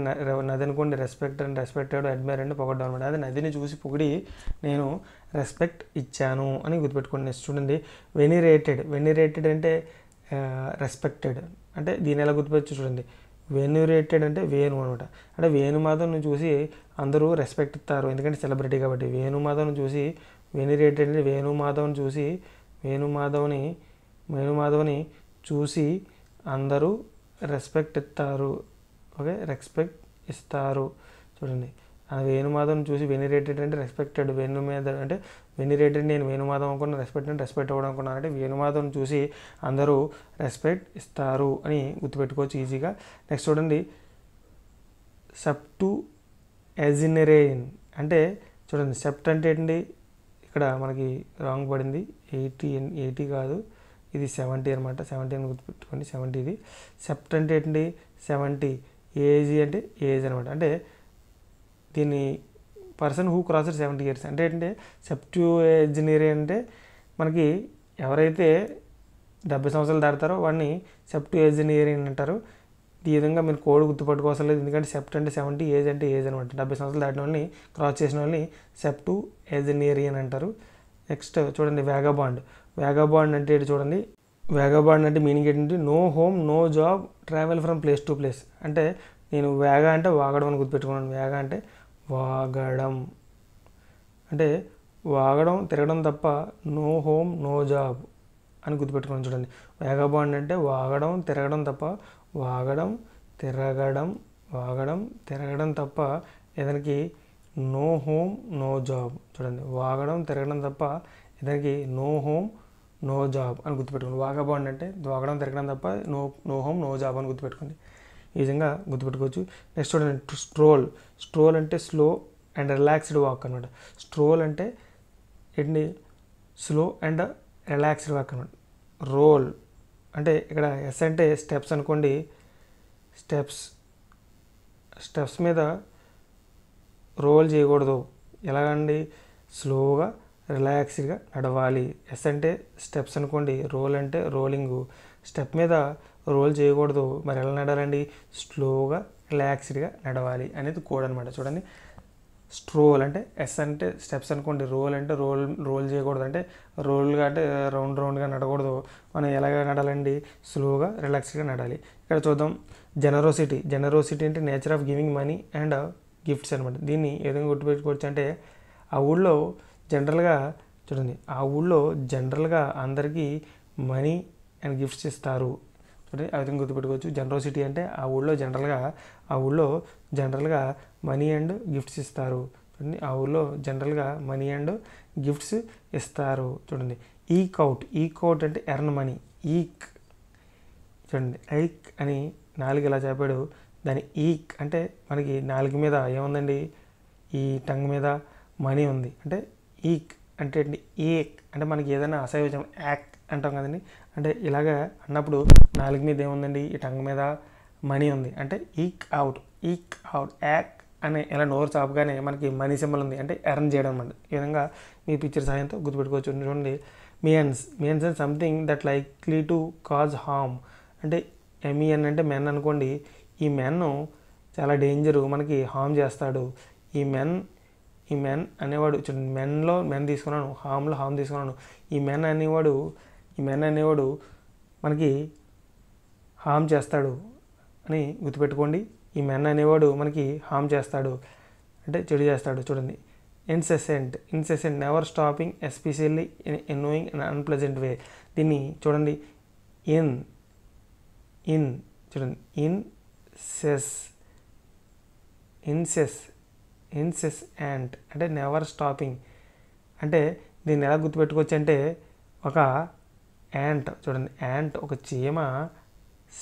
నది అనుకోండి రెస్పెక్ట్ అండ్ రెస్పెక్టెడ్ అడ్మైర్ అంటే పొగడ్డం అనమాట అది నదిని చూసి పొగిడి నేను రెస్పెక్ట్ ఇచ్చాను అని గుర్తుపెట్టుకోండి నెక్స్ట్ చూడండి వెనిరేటెడ్ వెనిరేటెడ్ అంటే రెస్పెక్టెడ్ అంటే దీని ఎలా గుర్తుపెచ్చు చూడండి వేణురేటెడ్ అంటే వేణు అనమాట అంటే వేణుమాధవ్ను చూసి అందరూ రెస్పెక్ట్ ఇస్తారు ఎందుకంటే సెలబ్రిటీ కాబట్టి వేణుమాధవ్ను చూసి వేణురేటెడ్ అంటే వేణుమాధవ్ని చూసి వేణుమాధవ్ని వేణుమాధవ్ని చూసి అందరూ రెస్పెక్ట్ ఇస్తారు ఓకే రెస్పెక్ట్ ఇస్తారు చూడండి ఆ వేణుమాధవ్ని చూసి వెనిరేటెడ్ అంటే రెస్పెక్టెడ్ వేణు మీద అంటే వెనిరేటెడ్ నేను వేణుమాధవ్ అనుకున్న రెస్పెక్ట్ అంటే రెస్పెక్ట్ అవ్వడం అనుకున్నాను అంటే వేణుమాధవ్ని చూసి అందరూ రెస్పెక్ట్ ఇస్తారు అని గుర్తుపెట్టుకోవచ్చు ఈజీగా నెక్స్ట్ చూడండి సెప్టు ఎజినెరేన్ అంటే చూడండి సెప్ట్ అంటే ఏంటి ఇక్కడ మనకి రాంగ్ పడింది ఎయిటీ ఎయిటీ కాదు ఇది సెవెంటీ అనమాట సెవెంటీ అని గుర్తుపెట్టుకోండి సెవెంటీ ఇది సెప్ట్ అంటే ఏంటి సెవెంటీ ఏజీ అంటే ఏజ్ అనమాట అంటే దీన్ని person who cross seventy years అంటే ఏంటంటే సెప్టివ్ ఏజ్నీరీ అంటే మనకి ఎవరైతే డెబ్బై సంవత్సరాలు దాడతారో వాడిని సెప్టివ్ ఏజ్నీరింగ్ అంటారు ఈ విధంగా మీరు కోడ్ గుర్తుపట్టుకోవసలేదు ఎందుకంటే సెప్ట్ అంటే సెవెంటీ ఏజ్ అంటే ఏజ్ అనమాట డెబ్బై సంవత్సరాలు దాటిన వాళ్ళని క్రాస్ చేసిన వాళ్ళని సెప్టు ఏజ్నీరీ అని అంటారు నెక్స్ట్ చూడండి వేగాబాండ్ వేగాబాండ్ అంటే ఏంటి చూడండి వేగాబాండ్ అంటే మీనింగ్ ఏంటంటే no home no job travel from place to place అంటే నేను వేగా అంటే వాగడం అని గుర్తుపెట్టుకున్నాను వేగా అంటే వాగడం అంటే వాగడం తిరగడం తప్ప నో హోమ్ నో జాబ్ అని గుర్తుపెట్టుకుని చూడండి వేగబాండ్ అంటే వాగడం తిరగడం తప్ప వాగడం తిరగడం వాగడం తిరగడం తప్ప ఇతనికి నో హోమ్ నో జాబ్ చూడండి వాగడం తిరగడం తప్ప ఇతనికి నో హోమ్ నో జాబ్ అని గుర్తుపెట్టుకోండి వాగబాండ్ అంటే వాగడం తిరగడం తప్ప no no home no job అని గుర్తుపెట్టుకోండి ఈ విధంగా గుర్తుపెట్టుకోవచ్చు నెక్స్ట్ చూడండి స్ట్రోల్ స్ట్రోల్ అంటే స్లో అండ్ రిలాక్స్డ్ వాక్ అనమాట స్ట్రోల్ అంటే ఏంటి స్లో అండ్ రిలాక్స్డ్ వాక్ అనమాట రోల్ అంటే ఇక్కడ ఎస్ అంటే స్టెప్స్ అనుకోండి స్టెప్స్ స్టెప్స్ మీద రోల్ చేయకూడదు ఎలాగండి స్లోగా రిలాక్స్డ్గా నడవాలి ఎస్ అంటే స్టెప్స్ అనుకోండి రోల్ అంటే రోలింగు స్టెప్ మీద రోల్ చేయకూడదు మరి ఎలా నడాలండి స్లోగా రిలాక్స్డ్గా నడవాలి అనేది కోడ్ అనమాట చూడండి స్ట్రోల్ అంటే ఎస్ అంటే స్టెప్స్ అనుకోండి రోల్ అంటే రోల్ రోల్ చేయకూడదు అంటే రోల్గా అంటే రౌండ్ రౌండ్గా నడకూడదు మనం ఎలాగ నడాలండి స్లోగా రిలాక్స్డ్గా నడాలి ఇక్కడ చూద్దాం జనరోసిటీ జనరోసిటీ అంటే nature of giving money and gifts అనమాట దీన్ని ఏదైనా గుర్తుపెట్టుకోవచ్చు అంటే ఆ ఊళ్ళో జనరల్గా చూడండి ఆ ఊళ్ళో జనరల్గా అందరికీ మనీ అండ్ గిఫ్ట్స్ ఇస్తారు అంటే ఆ విధంగా గుర్తుపెట్టుకోవచ్చు జనరోసిటీ అంటే ఆ ఊళ్ళో జనరల్గా ఆ ఊళ్ళో జనరల్గా మనీ అండ్ గిఫ్ట్స్ ఇస్తారు చూడండి ఆ ఊళ్ళో జనరల్గా మనీ అండ్ గిఫ్ట్స్ ఇస్తారు చూడండి ఈ కౌట్ ఈ కౌట్ అంటే ఎర్న్ మనీ ఈక్ చూడండి ఐక్ అని నాలుగు ఇలా చెప్పాడు దాని ఈక్ అంటే మనకి నాలుగు మీద ఏముందండి ఈ టంగ్ మీద మనీ ఉంది అంటే ఈక్ అంటే ఏక్ అంటే మనకి ఏదైనా అసహ్యం యాక్ అంటాం కదండి అంటే ఇలాగ అన్నప్పుడు నాలుగు మీద ఏముందండి ఈ టంగ్ మీద మనీ ఉంది అంటే ఈక్ అవుట్ ఈక్ అవుట్ యాక్ అనే ఇలా నోరు చాపగానే మనకి మనీ సింబల్ ఉంది అంటే అరేంజ్ చేయడం అన్నమాట ఈ విధంగా మీ పిక్చర్ సహాయంతో గుర్తుపెట్టుకోవచ్చు చూడండి menace menace and something that likely to cause harm అంటే ఎంఈఎన్ e అంటే మెన్ అనుకోండి ఈ మెన్ చాలా డేంజరు మనకి హామ్ చేస్తాడు ఈ మెన్ ఈ మెన్ అనేవాడు మెన్లో మెన్ తీసుకున్నాను హామ్లో హామ్ తీసుకున్నాను ఈ మెన్ అనేవాడు ఈ మెన్ అనేవాడు మనకి హామ్ చేస్తాడు అని గుర్తుపెట్టుకోండి ఈ మెన్ అనేవాడు మనకి హామ్ చేస్తాడు అంటే చెడు చేస్తాడు చూడండి incessant incessant never stopping especially annoying and unpleasant way దీన్ని చూడండి ఇన్ ఇన్ చూడండి ఇన్ సెస్ ఇన్సెస్ ఇన్సెస్ యాంట్ అంటే నెవర్ స్టాపింగ్ అంటే దీన్ని ఎలా గుర్తుపెట్టుకోవచ్చు అంటే ఒక యాంట్ చూడండి యాంట్ ఒక చీమ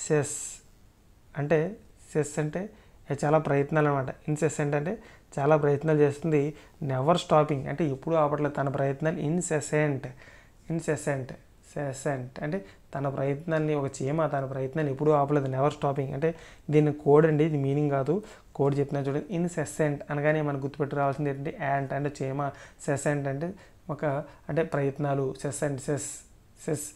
సెస్ అంటే సెస్ అంటే చాలా ప్రయత్నాలు అనమాట ఇన్సెసెంట్ అంటే చాలా ప్రయత్నాలు చేస్తుంది నెవర్ స్టాపింగ్ అంటే ఎప్పుడు ఆపట్లేదు తన ప్రయత్నాలు ఇన్సెసెంట్ ఇన్సెసెంట్ సెసెంట్ అంటే తన ప్రయత్నాన్ని ఒక చీమ తన ప్రయత్నాన్ని ఎప్పుడు ఆపలేదు నెవర్ స్టాపింగ్ అంటే దీన్ని కోడ్ అండి ఇది మీనింగ్ కాదు కోడ్ చెప్పినా చూడండి ఇన్సెసెంట్ అనగానే మనం గుర్తుపెట్టి రావాల్సింది ఏంటంటే యాంట్ అంటే చీమ సెసెంట్ అంటే ఒక అంటే ప్రయత్నాలు సెస్ అండ్ సెస్ సెస్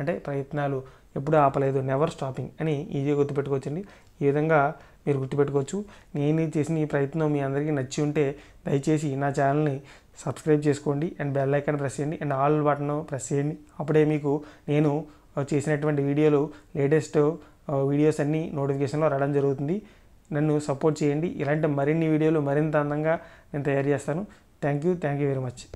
అంటే ప్రయత్నాలు ఎప్పుడు ఆపలేదు నెవర్ స్టాపింగ్ అని ఈజీగా గుర్తుపెట్టుకోవచ్చండి ఈ విధంగా మీరు గుర్తుపెట్టుకోవచ్చు నేను చేసిన ఈ ప్రయత్నం మీ అందరికీ నచ్చి ఉంటే దయచేసి నా ఛానల్ని సబ్స్క్రైబ్ చేసుకోండి అండ్ బెల్ ఐకాన్ ప్రెస్ చేయండి అండ్ ఆల్ బటన్ ప్రెస్ చేయండి అప్పుడే మీకు నేను చేసినటువంటి వీడియోలు లేటెస్ట్ వీడియోస్ అన్నీ నోటిఫికేషన్లో రావడం జరుగుతుంది నన్ను సపోర్ట్ చేయండి ఇలాంటి మరిన్ని వీడియోలు మరింత అందంగా నేను తయారు చేస్తాను thank you thank you very much